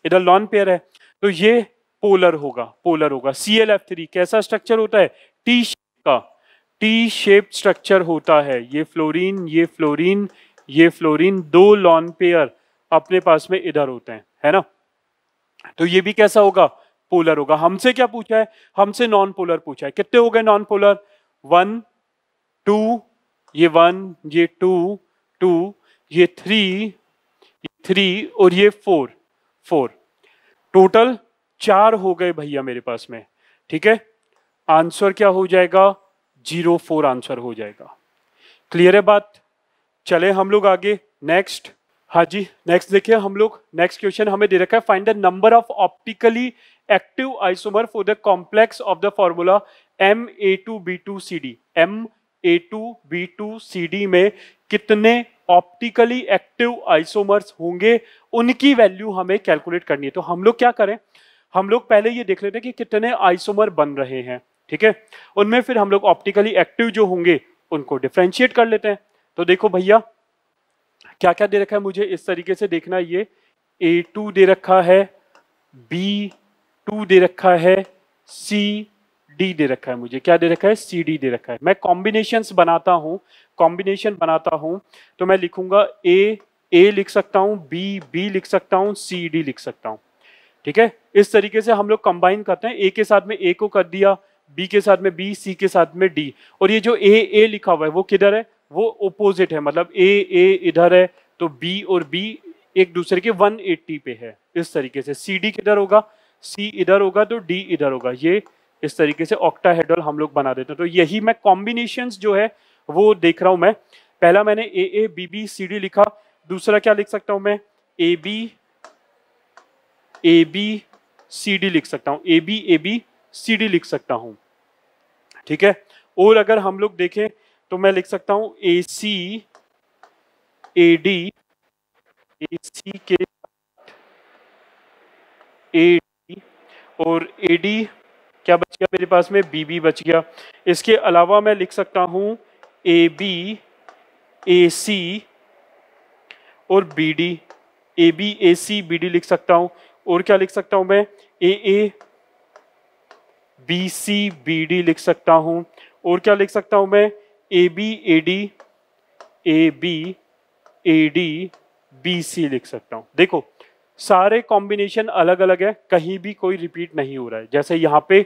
इधर लॉन पेयर है तो ये पोलर होगा पोलर होगा सी एल एफ थ्री कैसा स्ट्रक्चर होता है टी का टी शेप स्ट्रक्चर होता है ये फ्लोरीन ये फ्लोरीन ये फ्लोरीन दो लॉन पेयर अपने पास में इधर होते हैं है ना तो ये भी कैसा होगा पोलर होगा हमसे क्या पूछा है हमसे नॉन पोलर पूछा है कितने हो गए नॉन पोलर वन टू ये वन ये टू टू ये थ्री ये थ्री और ये फोर फोर टोटल चार हो गए भैया मेरे पास में ठीक है आंसर क्या हो जाएगा जीरो फोर आंसर हो जाएगा क्लियर है बात चले हम लोग आगे नेक्स्ट हाँ जी नेक्स्ट देखिए हम लोग नेक्स्ट क्वेश्चन हमें दे रखा है find the number of optically active isomer for the complex of the formula M A two B two C D M A two B two C D में कितने ऑप्टिकली एक्टिव आइसोमर्स होंगे उनकी वैल्यू हमें कैलकुलेट करनी है तो हम लोग क्या करें हम लोग पहले ये देख लेते हैं कि कितने आइसोमर बन रहे हैं ठीक है उनमें फिर हम लोग ऑप्टिकली एक्टिव जो होंगे उनको डिफ्रेंशिएट कर लेते हैं तो देखो भैया क्या क्या दे रखा है मुझे इस तरीके से देखना ये ए टू दे रखा है बी टू दे रखा है सी डी दे रखा है मुझे क्या दे रखा है सी डी दे रखा है मैं कॉम्बिनेशन बनाता हूँ कॉम्बिनेशन बनाता हूँ तो मैं लिखूंगा ए ए लिख सकता हूँ बी बी लिख सकता हूँ सी डी लिख सकता हूँ ठीक है इस तरीके से हम लोग कंबाइन करते हैं ए के साथ में ए को कर दिया बी के साथ में बी सी के साथ में डी और ये जो ए ए लिखा हुआ है वो किधर है वो ओपोजिट है मतलब ए ए इधर है तो बी और बी एक दूसरे के 180 पे है इस तरीके से सी डी किधर होगा सी इधर होगा तो डी इधर होगा ये इस तरीके से ऑक्टाहेड्रल हम लोग बना देते हैं तो यही मैं कॉम्बिनेशन जो है वो देख रहा हूँ मैं पहला मैंने A A B B C D लिखा दूसरा क्या लिख सकता हूँ मैं A B A B C D लिख सकता हूँ A B A B C D लिख सकता हूं ठीक है और अगर हम लोग देखें तो मैं लिख सकता हूं ए सी ए डी ए सी के ए डी और ए डी क्या बच गया मेरे पास में बी बी बच गया इसके अलावा मैं लिख सकता हूं ए बी ए सी और B D A B A C B D लिख सकता हूं और क्या लिख सकता हूं मैं A A B C B D लिख सकता हूं और क्या लिख सकता हूं मैं A B A D A B A D B C लिख सकता हूं देखो सारे कॉम्बिनेशन अलग अलग है कहीं भी कोई रिपीट नहीं हो रहा है जैसे यहाँ पे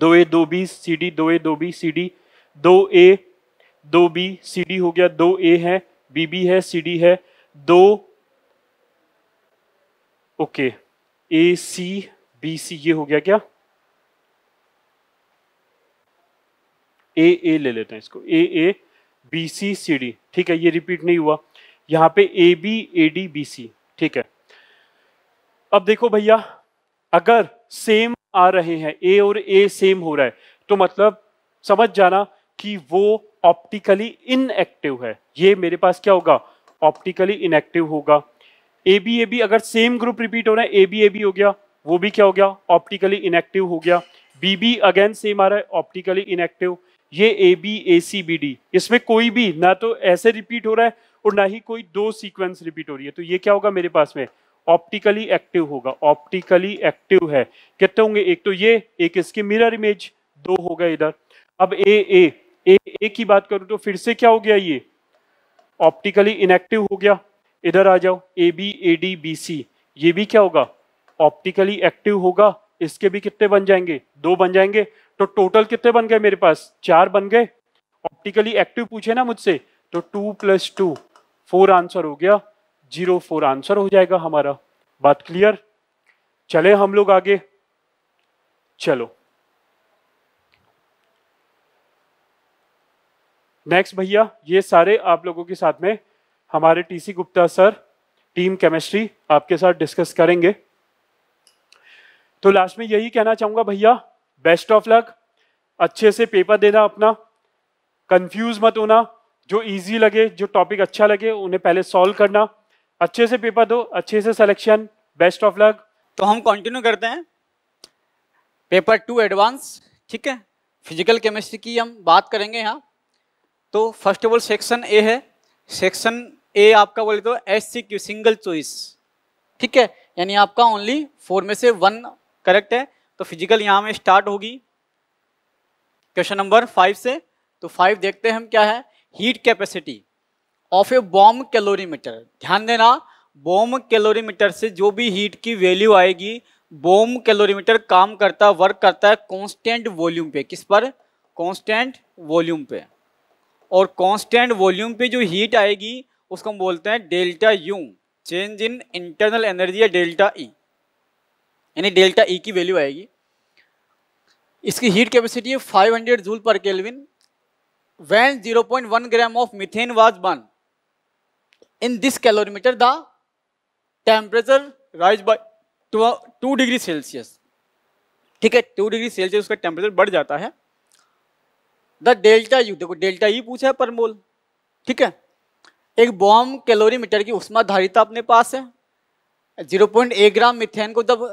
दो ए दो बी सी डी दो ए दो बी सी डी दो ए दो बी सी डी हो गया दो ए है बी बी है सी डी है दो ओके ए सी बी सी ये हो गया क्या ए ए ले लेते हैं इसको ए A B C C D ठीक है ये रिपीट नहीं हुआ यहाँ पे A B A D B C ठीक है अब देखो भैया अगर सेम आ रहे हैं ए और ए सेम हो रहा है तो मतलब समझ जाना कि वो ऑप्टिकली इनएक्टिव है ये मेरे पास क्या होगा ऑप्टिकली इनएक्टिव होगा ए बी ए बी अगर सेम ग्रुप रिपीट हो रहा है ए बी ए बी हो गया वो भी क्या हो गया ऑप्टिकली इनएक्टिव हो गया बी बी अगेन सेम आ रहा है ऑप्टिकली इनएक्टिव ये A B A C B D इसमें कोई भी ना तो ऐसे रिपीट हो रहा है और ना ही कोई दो सीक्वेंस रिपीट हो रही है तो ये क्या होगा मेरे पास में ऑप्टिकली एक्टिव होगा ऑप्टिकली एक्टिव है कहते होंगे एक तो ये एक इसके मिरर इमेज दो गए इधर अब ए ए ए ए की बात करूं तो फिर से क्या हो गया ये ऑप्टिकली इनएक्टिव हो गया इधर आ जाओ A B A D B C ये भी क्या होगा ऑप्टिकली एक्टिव होगा इसके भी कितने बन जाएंगे दो बन जाएंगे तो टोटल कितने बन गए मेरे पास चार बन गए ऑप्टिकली एक्टिव पूछे ना मुझसे तो two plus two four answer हो गया जीरो फोर आंसर हो जाएगा हमारा बात क्लियर चले हम लोग आगे चलो नेक्स्ट भैया ये सारे आप लोगों के साथ में हमारे TC Gupta sir team chemistry आपके साथ डिस्कस करेंगे तो लास्ट में यही कहना चाहूंगा भैया बेस्ट ऑफ लक अच्छे से पेपर देना अपना कंफ्यूज मत होना जो इजी लगे जो टॉपिक अच्छा लगे उन्हें पहले सॉल्व करना अच्छे से पेपर दो अच्छे से सिलेक्शन बेस्ट ऑफ लक तो हम कंटिन्यू करते हैं पेपर टू एडवांस ठीक है फिजिकल केमिस्ट्री की हम बात करेंगे यहाँ तो first of all section A है सेक्शन ए आपका बोले तो S C Q single choice ठीक है यानी आपका ओनली फोर में से वन करेक्ट है तो फिजिकल यहाँ में स्टार्ट होगी क्वेश्चन नंबर फाइव से तो फाइव देखते हैं हम क्या है heat capacity of a bomb calorimeter ध्यान देना बॉम्ब कैलोरीमीटर से जो भी हीट की वैल्यू आएगी बॉम कैलोरीमीटर काम करता है वर्क करता है कांस्टेंट वॉल्यूम पे किस पर कांस्टेंट वॉल्यूम पे और कांस्टेंट वॉल्यूम पे जो हीट आएगी उसको हम बोलते हैं delta U change in internal energy या डेल्टा ई e। यानी डेल्टा ई e की वैल्यू आएगी इसकी हीट कैपेसिटी है 500 joule per kelvin when 0.1 gram of methane was burn in this calorimeter the temperature rise by two degree Celsius ठीक है टू डिग्री सेल्सियस उसका टेम्परेचर बढ़ जाता है द डेल्टा यू देखो डेल्टा ई e पूछा है पर मोल ठीक है एक बॉम कैलोरीमीटर की उष्मा धारिता अपने पास है 0.1 ग्राम मिथेन को जब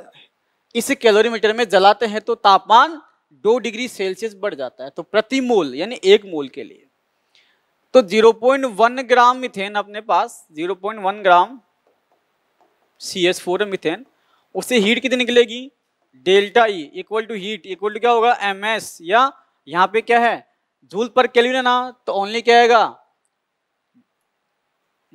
इस कैलोरीमीटर में जलाते हैं तो तापमान दो डिग्री सेल्सियस बढ़ जाता है तो प्रति मोल यानी एक मोल के लिए तो 0.1 ग्राम मिथेन अपने पास 0.1 gram C S four methane उससे हीट कितनी निकलेगी delta E equal to heat equal to क्या होगा एम एस या यहाँ पे क्या है झूल पर केल्विन है ना तो ओनली क्या आएगा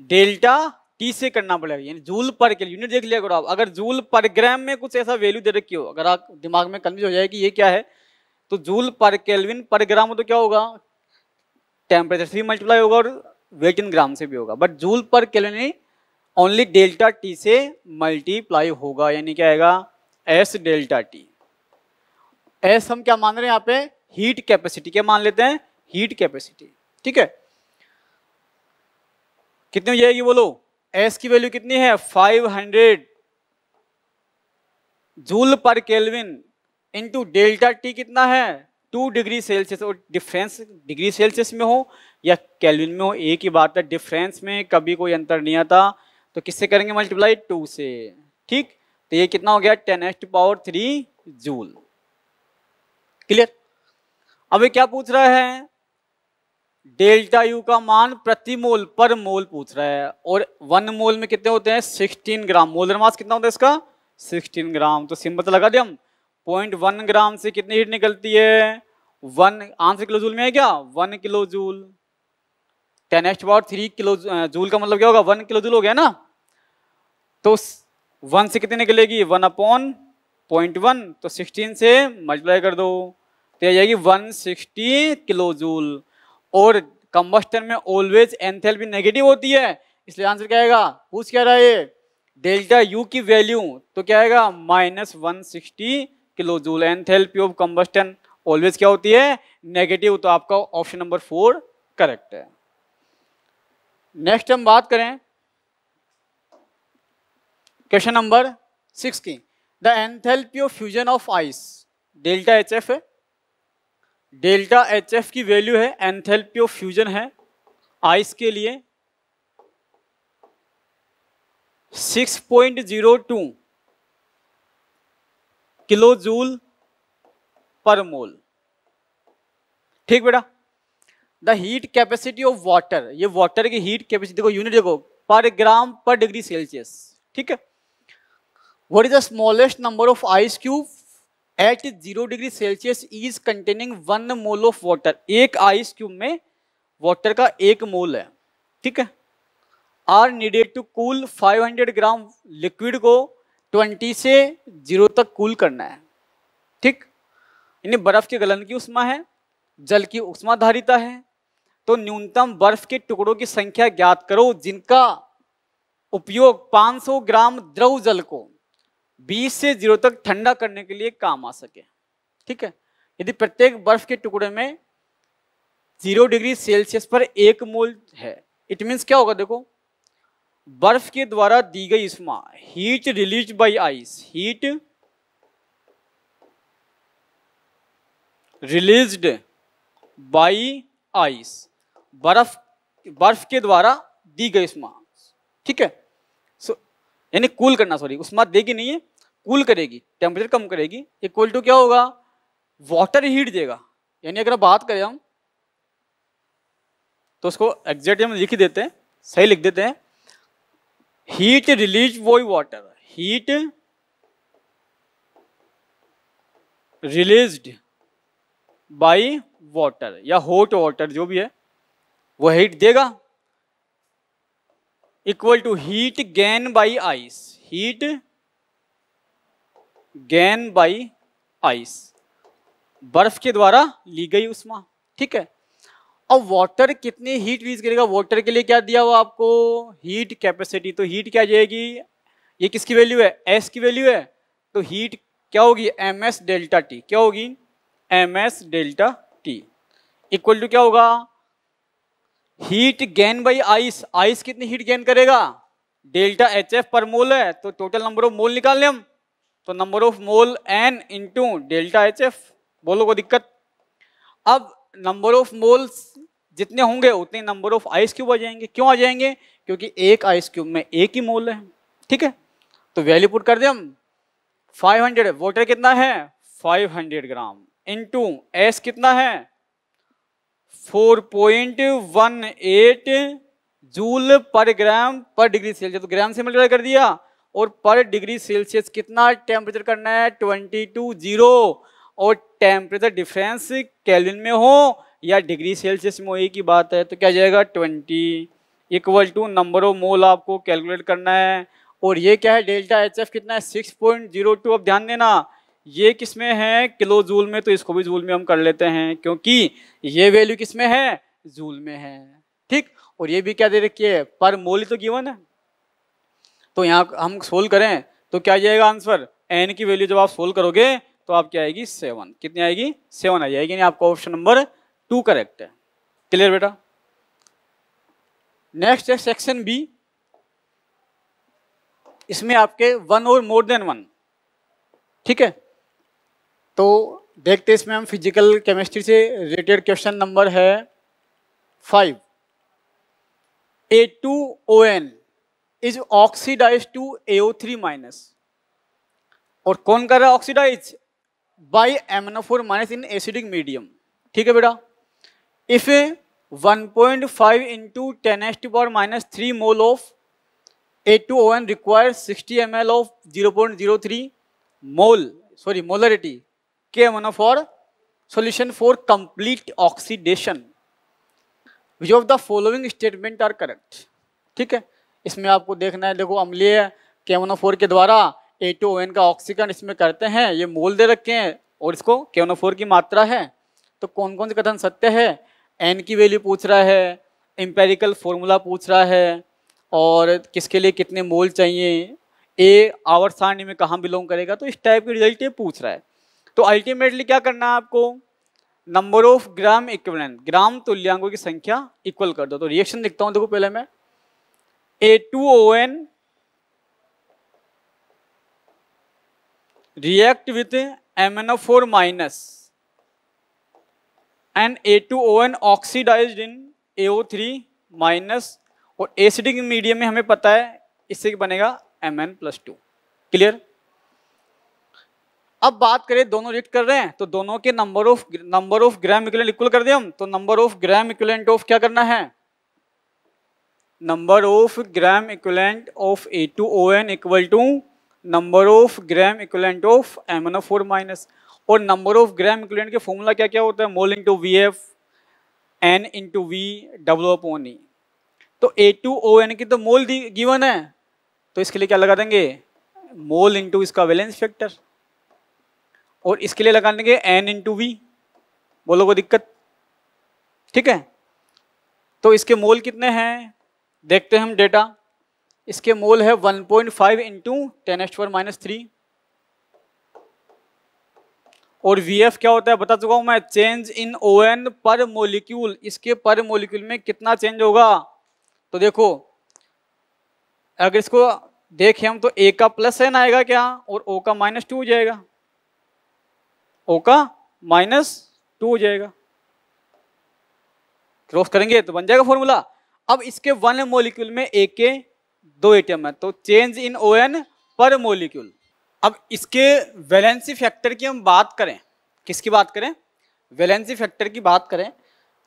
डेल्टा टी से करना पड़ेगा यानी जूल पर के यूनिट देख लिया करो आप अगर जूल पर ग्राम में कुछ ऐसा वैल्यू दे रखी हो अगर आप दिमाग में कन्फ्यूज हो जाए कि ये क्या है तो जूल पर केल्विन पर ग्राम तो क्या होगा टेम्परेचर से भी मल्टीप्लाई होगा और वेट इन ग्राम से भी होगा but joule per kelvin only delta T से मल्टीप्लाई होगा यानी क्या आएगा एस डेल्टा टी एस हम क्या मान रहे हैं यहाँ पे हीट कैपेसिटी क्या मान लेते हैं हीट कैपेसिटी ठीक है कितनी हो जाएगी बोलो एस की वैल्यू कितनी है 500 joule per kelvin into delta T कितना है टू डिग्री सेल्सियस और डिफरेंस डिग्री सेल्सियस में हो या कैलविन में हो एक ही बात है डिफरेंस में कभी कोई अंतर नहीं आता तो किससे करेंगे मल्टीप्लाई टू से ठीक तो ये कितना हो गया ten S to power three joule clear अब ये क्या पूछ रहा है डेल्टा यू का मान प्रति मोल पर मोल पूछ रहा है और वन मोल में कितने होते हैं 16 ग्राम मोलर मास कितना होता है इसका 16 ग्राम तो सिंबल तो लगा दे हम पॉइंट वन ग्राम से कितनी हीट निकलती है वन आंसर किलो जूल में है क्या one kilo joule ten X power three kilo joule का मतलब क्या होगा वन किलो जूल हो गया ना तो वन से कितनी निकलेगी वन अपॉन पॉइंट वन तो सिक्सटीन से मल्टीप्लाई कर दो तो यह जाएगी वन सिक्सटी किलो जूल और कम्बस्टन में ऑलवेज एंथेल्पी नेगेटिव होती है इसलिए आंसर क्या आएगा पूछ क्या रहा है डेल्टा यू की वैल्यू तो क्या आएगा minus one sixty kilo joule enthalpy of combustion always क्या होती है नेगेटिव तो आपका ऑप्शन नंबर फोर करेक्ट है नेक्स्ट हम बात करें क्वेश्चन नंबर सिक्स की the enthalpy of fusion of ice delta H F है डेल्टा एच एफ की वैल्यू है एंथेल्पी ऑफ फ्यूजन है आइस के लिए 6.02 किलो जूल पर मोल ठीक बेटा the heat capacity of water ये वाटर की हीट कैपेसिटी को यूनिट देखो per gram per degree Celsius ठीक है what is the smallest number of ice cube at zero degree Celsius is containing one mole of water एक आइस क्यूब में वाटर का एक मोल है ठीक है are needed to cool 500 gram liquid को ट्वेंटी से जीरो तक कूल करना है ठीक यानी बर्फ के गलन की उष्मा है जल की उष्माधारिता है तो न्यूनतम बर्फ के टुकड़ों की संख्या ज्ञात करो जिनका उपयोग 500 ग्राम द्रव जल को 20 से जीरो तक ठंडा करने के लिए काम आ सके ठीक है यदि प्रत्येक बर्फ के टुकड़े में जीरो डिग्री सेल्सियस पर एक मोल है इट मीन्स क्या होगा देखो बर्फ के द्वारा दी गई इसमा heat release by ice heat release by ice बर्फ बर्फ के द्वारा दी गई उष्मा ठीक है सो यानी कूल करना सॉरी उष्मा देगी नहीं है कूल करेगी टेम्परेचर कम करेगी इक्वल टू क्या होगा वाटर हीट देगा यानी अगर बात करें हम तो उसको एग्जैक्ट हम लिख देते हैं सही लिख देते हैं हीट रिलीज वही water heat released by water या हॉट वाटर जो भी है वो हीट देगा equal to heat gain by ice heat gain by ice बर्फ के द्वारा ली गई उष्मा ठीक है अब वाटर कितने हीट रिलीज करेगा वाटर के लिए क्या दिया हुआ आपको हीट कैपेसिटी तो हीट क्या जाएगी ये किसकी वैल्यू है एस की वैल्यू है तो हीट क्या होगी एम एस डेल्टा टी क्या होगी M S delta T equal to क्या होगा heat gain by ice ice कितनी हीट गेन करेगा delta H F per mole है तो टोटल नंबर ऑफ मोल निकाल लें हम तो number of mole N into delta H F बोलो को दिक्कत अब नंबर ऑफ मोल्स जितने होंगे उतने नंबर ऑफ आइस क्यूब आ जाएंगे क्यों आ जाएंगे क्योंकि एक आइस क्यूब में एक ही मोल है ठीक है तो वैल्यू पुट कर दे हम 500 हंड्रेड वोटर कितना है 500 ग्राम इनटू एस कितना है 4.18 जूल पर ग्राम पर डिग्री सेल्सियस तो ग्राम से मल्टीप्लाई कर दिया और पर डिग्री सेल्सियस कितना टेम्परेचर करना है ट्वेंटी और टेम्परेचर डिफरेंस कैलिन में हो या डिग्री सेल्सियस में हो एक ही बात है तो क्या जाएगा twenty equal to number of mole आपको कैलकुलेट करना है और ये क्या है डेल्टा एच एफ कितना है सिक्स पॉइंट जीरो टू अब ध्यान देना ये किस में है किलो जूल में तो इसको भी जूल में हम कर लेते हैं क्योंकि ये वैल्यू किस में है जूल में है ठीक और ये भी क्या दे रखिए पर मोल तो गिवन है तो यहाँ हम सोल्व करें तो क्या जाएगा आंसर एन की वैल्यू जब आप सोल्व करोगे तो आपकी आएगी सेवन कितनी आएगी सेवन आ जाएगी यानी आपका ऑप्शन नंबर टू करेक्ट है क्लियर बेटा नेक्स्ट है सेक्शन बी इसमें आपके वन और मोर देन वन ठीक है तो देखते इसमें हम फिजिकल केमिस्ट्री से रिलेटेड क्वेश्चन नंबर है five A two O N is oxidize to A three minus और कौन कर रहा है oxidize by M N O four minus in acidic medium ठीक है बेटा if 1.5 point five into ten S to power minus three mole of A two O N require sixty M L of zero point zero three mole sorry molarity के M N O four solution for complete oxidation which of the following statement are correct ठीक है इसमें आपको देखना है देखो अम्लीय के एमनो फोर के द्वारा ए टू एन का ऑक्सीकरण इसमें करते हैं ये मोल दे रखे हैं और इसको फोर की मात्रा है तो कौन कौन से कथन सत्य है एन की वैल्यू पूछ रहा है एम्पेरिकल फॉर्मूला पूछ रहा है और किसके लिए कितने मोल चाहिए ए आवर सारणी में कहाँ बिलोंग करेगा तो इस टाइप के रिजल्ट ये पूछ रहा है तो अल्टीमेटली क्या करना है आपको number of gram equivalent gram तुल्यांगों की संख्या इक्वल कर दो तो रिएक्शन दिखता हूँ देखो पहले मैं A two O N react with MnO4 minus and A2ON oxidized in AO3 minus और एसिडिक मीडियम में हमें पता है इससे बनेगा M N plus two clear अब बात करें दोनों रिएक्ट कर रहे हैं तो दोनों के number of number of gram equivalent equal कर दें हम तो number of gram equivalent of क्या करना है number of gram equivalent of A two O N equal to number of gram equivalent of M N four minus और नंबर ऑफ ग्राम इक्वलेंट के फॉर्मूला क्या क्या होता है mole into V F N into V W upon E तो ए टू ओ एन की तो मोल गिवन है तो इसके लिए क्या लगा देंगे मोल इंटू इसका बैलेंस फैक्टर और इसके लिए लगा देंगे एन इंटू वी बोलो को दिक्कत ठीक है तो इसके मोल कितने हैं देखते हैं हम डेटा इसके मोल है 1.5 point five into ten S four minus three और वी एफ क्या होता है बता चुका हूँ मैं change in O N per molecule इसके पर मोलिक्यूल में कितना चेंज होगा तो देखो अगर इसको देखें हम तो ए का प्लस एन आएगा क्या और ओ का माइनस टू हो जाएगा ओ का माइनस टू हो जाएगा क्रॉस करेंगे तो बन जाएगा फॉर्मूला अब इसके वन मोलिक्यूल में ए के दो एटीएम है तो चेंज इन ओ पर मोलिक्यूल अब इसके वैलेंसी फैक्टर की हम बात करें किसकी बात करें वैलेंसी फैक्टर की बात करें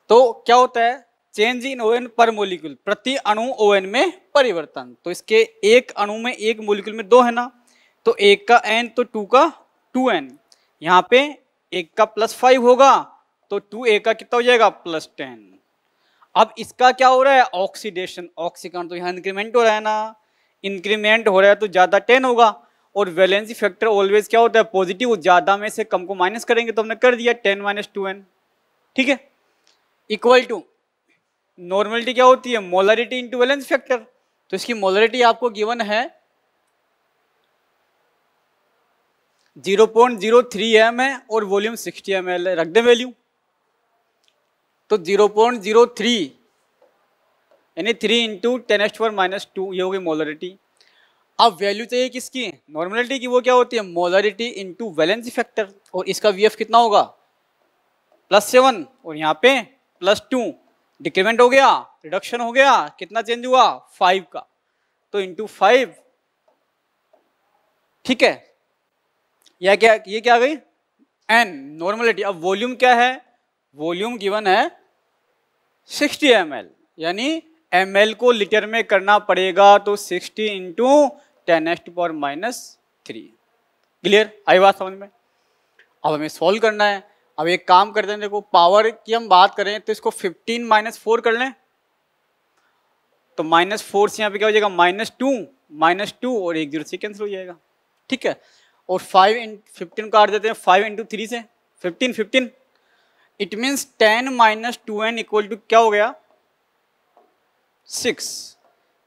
तो क्या होता है change in O N per molecule प्रति अणु ओएन में परिवर्तन तो इसके एक अणु में एक मोलिक्यूल में दो है ना तो एक का एन तो टू का टू एन यहाँ पे एक का प्लस फाइव होगा तो टू ए का कितना हो जाएगा प्लस टेन अब इसका क्या हो रहा है ऑक्सीडेशन ऑक्सीकरण तो यहाँ इंक्रीमेंट हो रहा है ना इंक्रीमेंट हो रहा है तो ज़्यादा टेन होगा और वैलेंसी फैक्टर ऑलवेज क्या होता है पॉजिटिव ज़्यादा में से कम को माइनस करेंगे तो हमने कर दिया टेन माइनस टू एन ठीक है इक्वल टू नॉर्मलिटी क्या होती है मोलरिटी इंटू वैलेंस फैक्टर तो इसकी मोलरिटी आपको गिवन है 0.03 पॉइंट जीरो थ्री एम है और वॉल्यूम 60 एम एल है रख दें वैल्यू तो जीरो पॉइंट जीरो थ्री यानी three into ten X four minus two ये होगी मोलरिटी अब वैल्यू चाहिए किसकी नॉर्मलिटी की वो क्या होती है मोलरिटी इंटू वैलेंस फैक्टर और इसका वी कितना होगा प्लस सेवन और यहाँ पे प्लस टू डिक्रीमेंट हो गया रिडक्शन हो गया कितना चेंज हुआ फाइव का तो इंटू फाइव ठीक है यह क्या ये क्या आ गई एन नॉर्मलिटी अब वॉल्यूम क्या है वॉल्यूम गिवन है सिक्सटी एम यानी एम को लीटर में करना पड़ेगा तो sixty into ten S to power minus three clear आई बात समझ में अब हमें सॉल्व करना है अब एक काम करते हैं देखो पावर की हम बात करें तो इसको फिफ्टीन माइनस फोर कर लें तो माइनस फोर से यहाँ पे क्या हो जाएगा माइनस टू माइनस टू और एक जीरो से कैंसिल हो जाएगा ठीक है और फाइव इंट फिफ्टीन काट देते हैं फाइव इंटू थ्री से fifteen fifteen it means ten minus two N equal to क्या हो गया सिक्स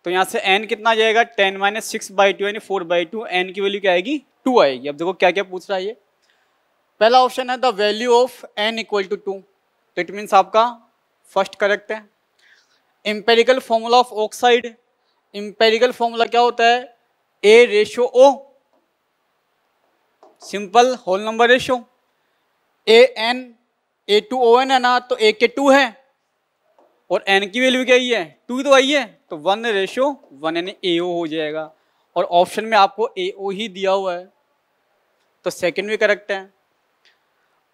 तो यहाँ से एन कितना जाएगा ten minus six by two यानी फोर बाई टू एन की वैल्यू क्या आएगी टू आएगी अब देखो क्या क्या पूछ रहा है ये पहला ऑप्शन है the value of N equal to two तो इट मीन्स आपका फर्स्ट करेक्ट है empirical formula of oxide empirical formula क्या होता है A ratio O simple whole number ratio A N A two O N है ना तो ए के टू है और एन की वैल्यू क्या ही है टू तो आई है तो वन रेशो वन यानी ए ओ हो जाएगा और ऑप्शन में आपको ए ओ ही दिया हुआ है तो सेकंड भी करेक्ट है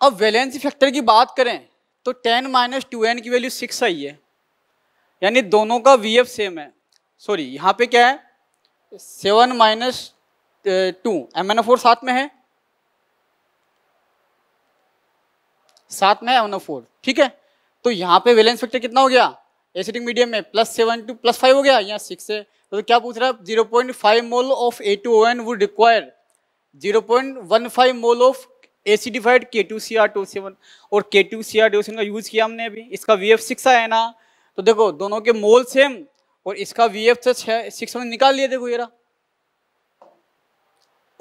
अब वैलेंसी फैक्टर की बात करें तो टेन माइनस टू एन की वैल्यू सिक्स आई है यानी दोनों का वी एफ सेम है सॉरी यहाँ पे क्या है seven minus two M N four साथ में है साथ में है फोर ठीक है तो यहाँ पे वेलेंस फैक्टर कितना हो गया एसिडिक मीडियम में plus seven to plus five हो गया यहाँ सिक्स है तो क्या पूछ रहा है zero point five mole of A two O N would require zero point one five mole of acidified K two C R two seven और K two C R two seven का यूज़ किया हमने अभी इसका वी एफ सिक्स आया ना तो देखो दोनों के मोल सेम और इसका वी एफ से सिक्स हमने निकाल लिया देखो ये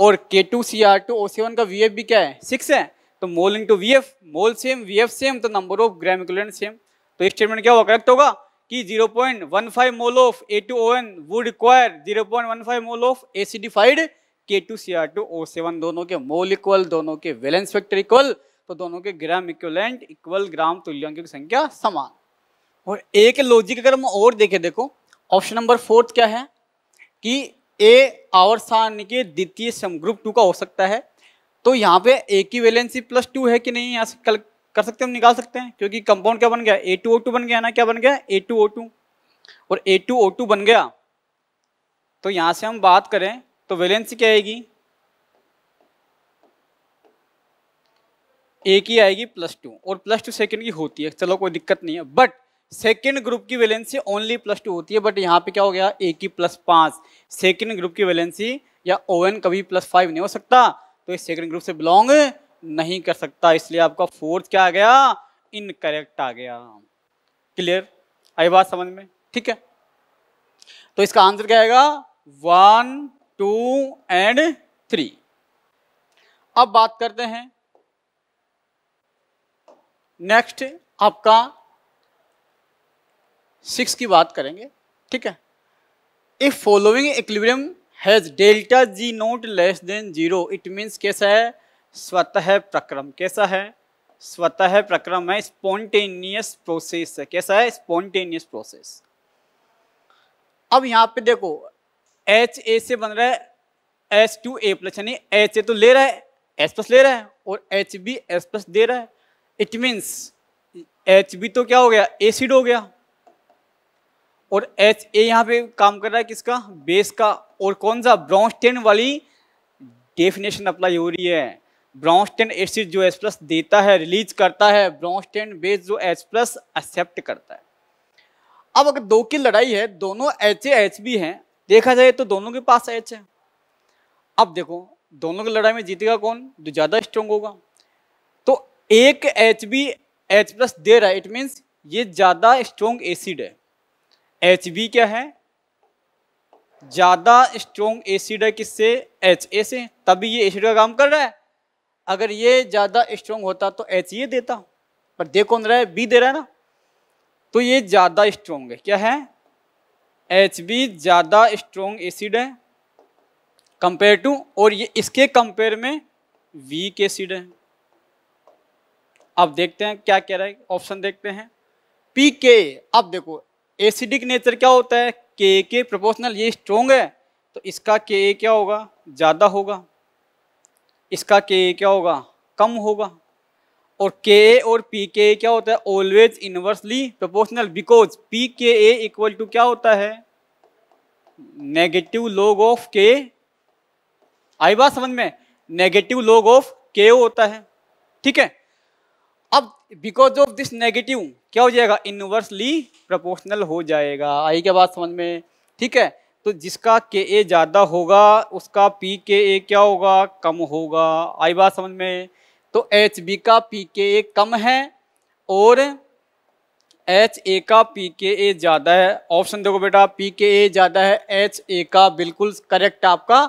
और K two C R two O seven का वी एफ भी क्या है सिक्स है तो mole into V F mole same V F same तो number of gram equivalent same तो स्टेटमेंट क्या होगा करेक्ट होगा कि 0.15 mole of A two O N would require 0.15 mole of acidified K two C R two O seven दोनों के मोल इक्वल दोनों के वैलेंस फैक्टर इक्वल तो दोनों के ग्राम इक्वलेंट इक्वल ग्राम तुल्यों की संख्या समान और एक लॉजिक अगर हम और देखें देखो ऑप्शन नंबर फोर्थ क्या है कि ए के द्वितीय सम ग्रुप टू का हो सकता है तो यहाँ पे ए की वैलेंसी प्लस टू है कि नहीं यहाँ से कल कर सकते हम निकाल सकते हैं क्योंकि कंपाउंड क्या बन गया ए टू ओ टू बन गया ना क्या बन गया ए टू ओ टू और ए टू ओ टू बन गया तो यहाँ से हम बात करें तो वैलेंसी क्या आएगी ए की आएगी प्लस टू और प्लस टू सेकेंड की होती है चलो कोई दिक्कत नहीं है बट सेकेंड ग्रुप की वैलेंसी ओनली प्लस टू होती है बट यहाँ पे क्या हो गया ए की प्लस पाँच सेकेंड ग्रुप की वैलेंसी या ओ एन कभी प्लस फाइव नहीं हो सकता तो इस सेकंड ग्रुप से बिलोंग नहीं कर सकता इसलिए आपका फोर्थ क्या आ गया इनकरेक्ट आ गया क्लियर आई बात समझ में ठीक है तो इसका आंसर क्या आएगा वन टू एंड थ्री अब बात करते हैं नेक्स्ट आपका सिक्स की बात करेंगे ठीक है if following equilibrium has delta G nought less than zero it means कैसा है स्वतः प्रक्रम कैसा है स्वतः प्रक्रम है स्पॉन्टेनियस प्रोसेस है कैसा है स्पॉन्टेनियस प्रोसेस अब यहाँ पे देखो एच ए से बन रहा है एच टू ए प्लस यानी एच ए तो ले रहा है एच प्लस ले रहा है और एच बी एच प्लस दे रहा है इट मीन्स एच बी तो क्या हो गया एसिड हो गया और एच ए यहाँ पे काम कर रहा है किसका बेस का और कौन सा ब्रॉन्सटेन वाली डेफिनेशन अप्लाई हो रही है ब्रॉन्सटेन एसिड जो एच प्लस देता है रिलीज करता है ब्रॉन्सटेन बेस जो एच प्लस एक्सेप्ट करता है अब अगर दो की लड़ाई है दोनों एच ए एच बी हैं देखा जाए तो दोनों के पास एच है अब देखो दोनों की लड़ाई में जीतेगा कौन जो तो ज़्यादा स्ट्रोंग होगा तो एक एच बी एच प्लस दे रहा है इट मीन्स ये ज़्यादा स्ट्रोंग एसिड है एच बी क्या है ज़्यादा स्ट्रोंग एसिड है किससे एच ए से तभी ये एसिड का काम कर रहा है अगर ये ज़्यादा स्ट्रोंग होता तो एच ये देता पर दे कौन रहा है बी दे रहा है ना तो ये ज़्यादा स्ट्रोंग है क्या है एच बी ज़्यादा स्ट्रोंग एसिड है कंपेयर टू और ये इसके कंपेयर में वीक एसिड है अब देखते हैं क्या कह रहा है ऑप्शन देखते हैं पी के अब देखो एसिडिक नेचर क्या होता है के के प्रोपोर्शनल ये स्ट्रोंग है तो इसका के ए क्या होगा ज़्यादा होगा इसका के ए क्या होगा कम होगा और के ए और पी के ए क्या होता है always inversely proportional because P K A equal to क्या होता है नेगेटिव लॉग ऑफ के आई बात समझ में नेगेटिव लॉग ऑफ के होता है ठीक है अब बिकॉज ऑफ दिस नेगेटिव क्या हो जाएगा इनवर्सली प्रपोर्शनल हो जाएगा आई क्या बात समझ में ठीक है तो जिसका के ए ज़्यादा होगा उसका पी के ए क्या होगा कम होगा आई बात समझ में तो एच बी का पी के ए कम है और एच ए का पी के ए ज़्यादा है ऑप्शन देखो बेटा पी के ए ज़्यादा है एच ए का बिल्कुल करेक्ट आपका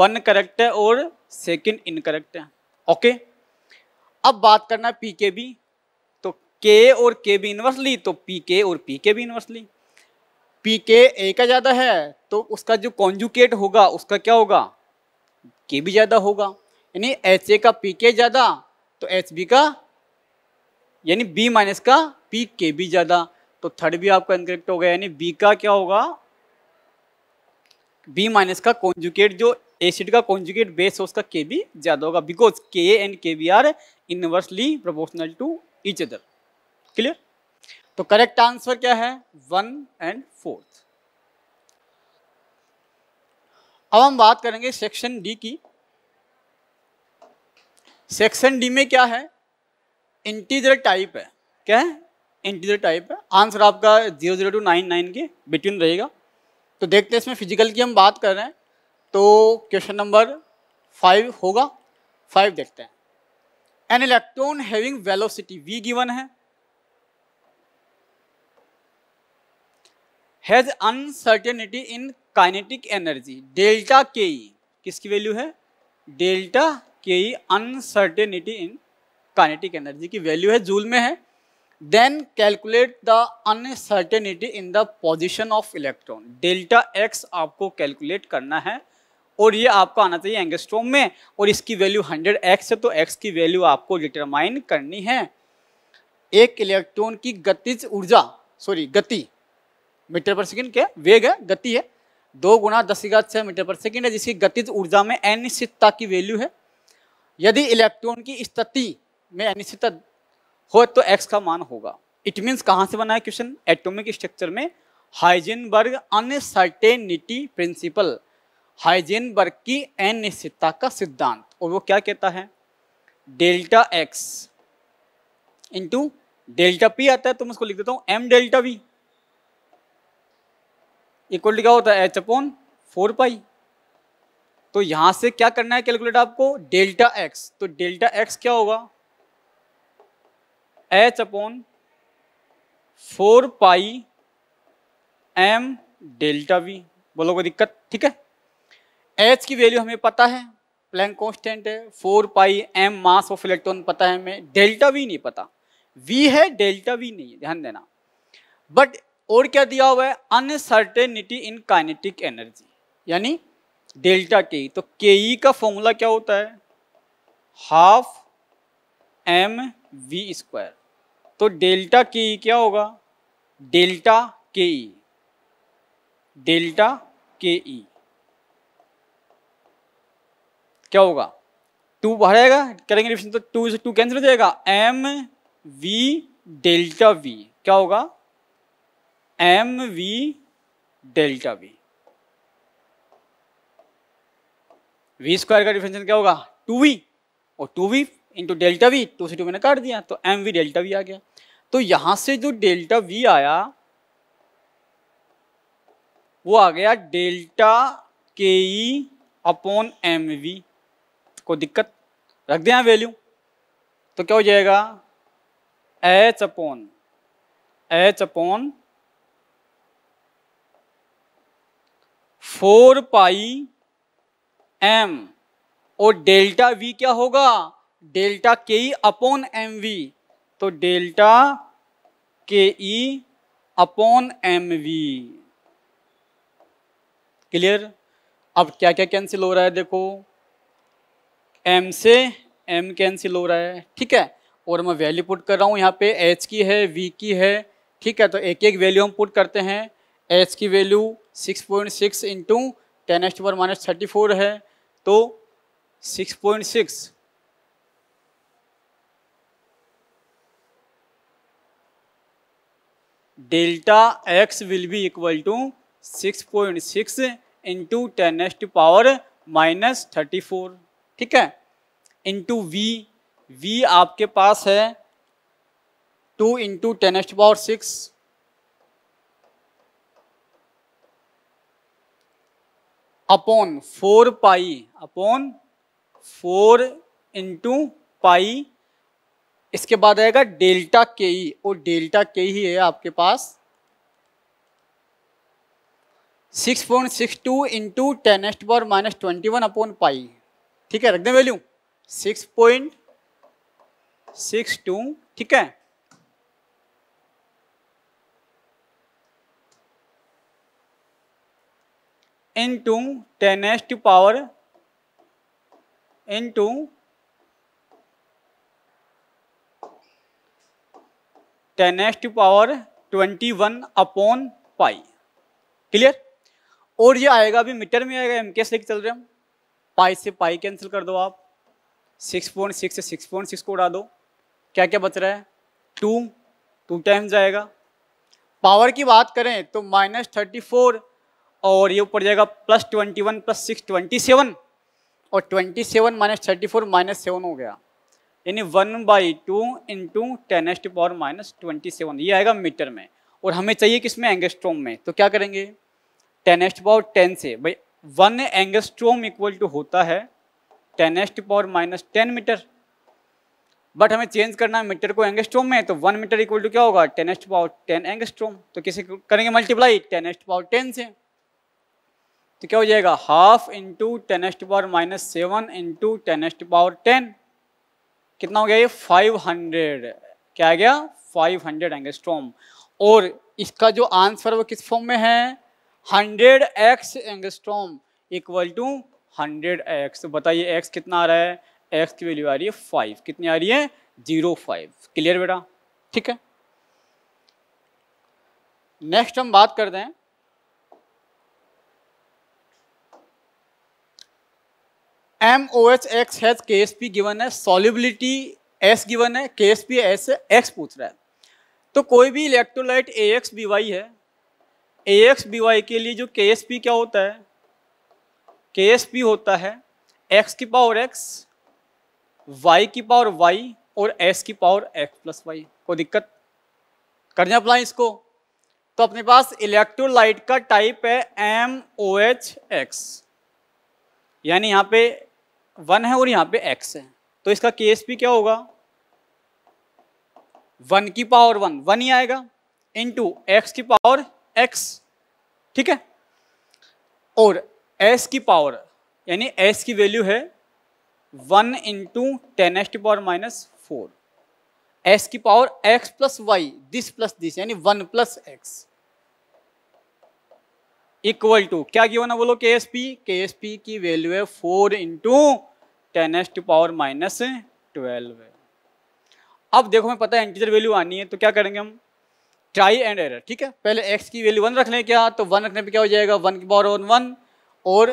वन करेक्ट है और सेकंड इनकरेक्ट है ओके अब बात करना पी के बी के और के भी इनवर्स ली तो पी के और पी के भी इनवर्स ली पी के ए का ज़्यादा है तो उसका जो कॉन्जुकेट होगा उसका क्या होगा के भी ज़्यादा होगा यानी एच ए का पी के ज़्यादा तो एच बी का यानी बी माइनस का पी के भी ज़्यादा तो थर्ड भी आपका इनकरेक्ट हो गया यानी बी का क्या होगा बी माइनस का कॉन्जुकेट जो एसिड का कॉन्जुकेट बेस है उसका के भी ज़्यादा होगा because K and K B are inversely proportional to each other clear तो करेक्ट आंसर क्या है वन एंड फोर्थ अब हम बात करेंगे सेक्शन डी की सेक्शन डी में क्या है इंटीजर टाइप है क्या है इंटीजर टाइप है आंसर आपका zero zero two nine nine के बिटवीन रहेगा तो देखते हैं इसमें फिजिकल की हम बात कर रहे हैं तो क्वेश्चन नंबर फाइव होगा फाइव देखते हैं an electron having velocity V given है has uncertainty in kinetic energy delta K E किसकी वैल्यू है delta K E uncertainty in kinetic energy की वैल्यू है जूल में है then calculate the uncertainty in the position of electron delta X आपको कैलकुलेट करना है और ये आपको आना चाहिए एंगस्ट्रोम में और इसकी वैल्यू हंड्रेड एक्स है तो एक्स की वैल्यू आपको डिटरमाइन करनी है एक इलेक्ट्रॉन की गतिज ऊर्जा सॉरी गति मीटर पर सेकंड क्या वेग है गति है दो गुना दस घात छः मीटर पर सेकंड है जिसकी गतिज ऊर्जा में अनिश्चितता की वैल्यू है यदि इलेक्ट्रॉन की स्थिति में अनिश्चितता हो तो एक्स का मान होगा इट मीन्स कहाँ से बना है क्वेश्चन एटोमिक स्ट्रक्चर में हाइजेनबर्ग अनसर्टेनिटी प्रिंसिपल हाइजेनबर्ग की अनिश्चितता का सिद्धांत और वो क्या कहता है delta X into delta P आता है तो मैं उसको लिख देता हूँ M delta V equal to क्या होता है एच अपॉन फोर पाई तो यहां से क्या करना है कैलकुलेट आपको डेल्टा एक्स तो डेल्टा एक्स क्या होगा H upon four pi M delta V बोलो कोई दिक्कत ठीक है एच की वैल्यू हमें पता है प्लैंक कांस्टेंट है four pi M mass of electron पता है हमें डेल्टा वी नहीं पता वी है डेल्टा वी नहीं ध्यान देना बट और क्या दिया हुआ है अनसर्टेनिटी इन काइनेटिक एनर्जी यानी डेल्टा के e. तो के ई e का फॉर्मूला क्या होता है हाफ एम वी स्क्वायर तो डेल्टा के ई क्या होगा डेल्टा के ई डेल्टा के ई क्या होगा टू बाहर आएगा करेंगे तो टू से टू कैंसिल हो जाएगा एम वी डेल्टा वी क्या होगा M V delta V V square का डिफरेंशियल क्या होगा टू वी और two V into delta V two से टू मैंने काट दिया तो एम वी डेल्टा वी आ गया तो यहां से जो डेल्टा वी आया वो आ गया delta K E upon M we को दिक्कत रख दिया वैल्यू तो क्या हो जाएगा H upon H upon four pi M और डेल्टा वी क्या होगा delta K E upon M V तो delta K E upon M V clear अब क्या क्या कैंसिल हो रहा है देखो एम से एम कैंसिल हो रहा है ठीक है और मैं वैल्यू पुट कर रहा हूँ यहाँ पे एच की है वी की है ठीक है तो एक एक वैल्यू हम पुट करते हैं एच की value six point six into ten ten's पर माइनस थर्टी फोर है तो six point six delta X will be equal to six point six into ten ten's power minus thirty four ठीक है इंटू वी वी आपके पास है two into ten ten's power six upon four pi upon four into pi इसके बाद आएगा डेल्टा के ई और डेल्टा के ही e है आपके पास six point six two into ten's पर minus twenty one upon pi ठीक है रख दें value six point six two ठीक है into ten S to power into ten S to power twenty one upon pi clear और ये आएगा अभी मीटर में आएगा एम के लेके चल रहे हम पाई से पाई कैंसिल कर दो आप सिक्स पॉइंट सिक्स से सिक्स पॉइंट सिक्स को उड़ा दो क्या क्या बच रहा है टू टू टाइम्स जाएगा पावर की बात करें तो माइनस थर्टी फोर और ये ऊपर जाएगा plus twenty one plus six twenty seven और twenty seven minus thirty four minus seven हो गया यानी one by two into ten S to power minus twenty seven ये आएगा मीटर में और हमें चाहिए किसमें एंगस्ट्रोम में तो क्या करेंगे ten S to power ten से भाई वन एंगस्ट्रोम इक्वल टू होता है ten S to power minus ten metre but हमें चेंज करना है मीटर को एंगस्ट्रोम में तो वन मीटर इक्वल टू क्या होगा ten S to power ten angstrom तो किसे करेंगे multiply ten S to power ten से तो क्या हो जाएगा half into ten's power minus seven into ten's power ten कितना हो गया ये फाइव हंड्रेड क्या आ गया फाइव हंड्रेड एंगस्ट्रोम और इसका जो आंसर वो किस फॉर्म में है hundred X angstrom equal to hundred X तो बताइए एक्स कितना आ रहा है एक्स की वैल्यू आ रही है फाइव कितनी आ रही है जीरो फाइव क्लियर बेटा ठीक है नेक्स्ट हम बात करते हैं M O H X has K S P given है सॉलिबिलिटी एस गिवन है K S P S x पूछ रहा है तो कोई भी electrolyte A X B Y है ए एक्स बी वाई के लिए जो के एस पी क्या होता है के एस पी होता है एक्स की पावर एक्स वाई की पावर वाई और एस की पावर एक्स प्लस वाई कोई दिक्कत करना अपना इसको तो अपने पास इलेक्ट्रोलाइट का टाइप है एम ओ एच एक्स यानी यहाँ पे वन है और यहाँ पे एक्स है तो इसका केस भी क्या होगा वन की पावर वन वन ही आएगा इंटू एक्स की पावर एक्स ठीक है और एस की पावर यानी एस की वैल्यू है वन इंटू टेन एक्स की पावर माइनस फोर एस की power X plus Y this plus this यानी one plus X equal to क्या गिवन है बोलो K S P K S P की वैल्यू है four into ten S to power minus twelve अब देखो मैं पता है इंटीजर वैल्यू आनी है तो क्या करेंगे हम ट्राई एंड एरर ठीक है पहले एक्स की वैल्यू वन रख लें क्या तो वन रखने पे क्या हो जाएगा वन की पावर ऑन वन और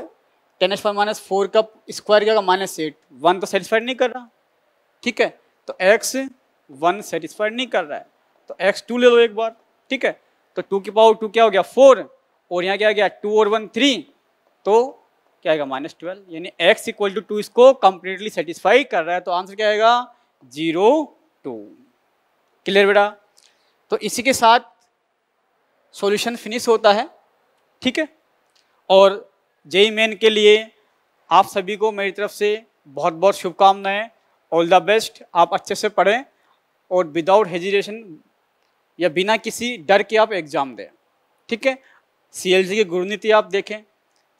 ten's power minus four का स्क्वायर क्या माइनस एट वन तो सेटिस्फाइड नहीं कर रहा ठीक है तो एक्स वन सेटिस्फाइड नहीं कर रहा है तो एक्स टू ले लो एक बार ठीक है तो टू की पावर टू क्या हो गया फोर और यहाँ क्या गया टू और वन थ्री तो क्या आएगा माइनस ट्वेल्व यानी एक्स इक्वल टू टू इसको कंप्लीटली सेटिस्फाई कर रहा है तो आंसर क्या आएगा जीरो टू क्लियर बेटा तो इसी के साथ सॉल्यूशन फिनिश होता है ठीक है और जेई मेन के लिए आप सभी को मेरी तरफ से बहुत बहुत शुभकामनाएं ऑल द बेस्ट आप अच्छे से पढ़ें और विदाउट हेजिटेशन या बिना किसी डर के आप एग्ज़ाम दें ठीक है सीएलसी की गुरुनीति आप देखें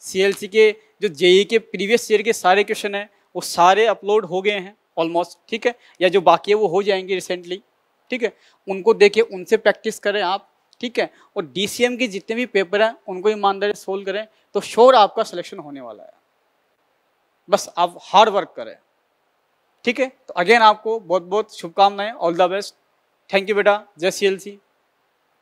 सीएलसी के जो जेई e के प्रीवियस ईयर के सारे क्वेश्चन हैं वो सारे अपलोड हो गए हैं ऑलमोस्ट ठीक है या जो बाकी है वो हो जाएंगे रिसेंटली ठीक है उनको देखिए उनसे प्रैक्टिस करें आप ठीक है और डीसीएम के जितने भी पेपर हैं उनको ईमानदारी सोल्व करें तो श्योर आपका सिलेक्शन होने वाला है बस आप हार्ड वर्क करें ठीक है तो अगेन आपको बहुत बहुत शुभकामनाएं all the best thank you बेटा जय सी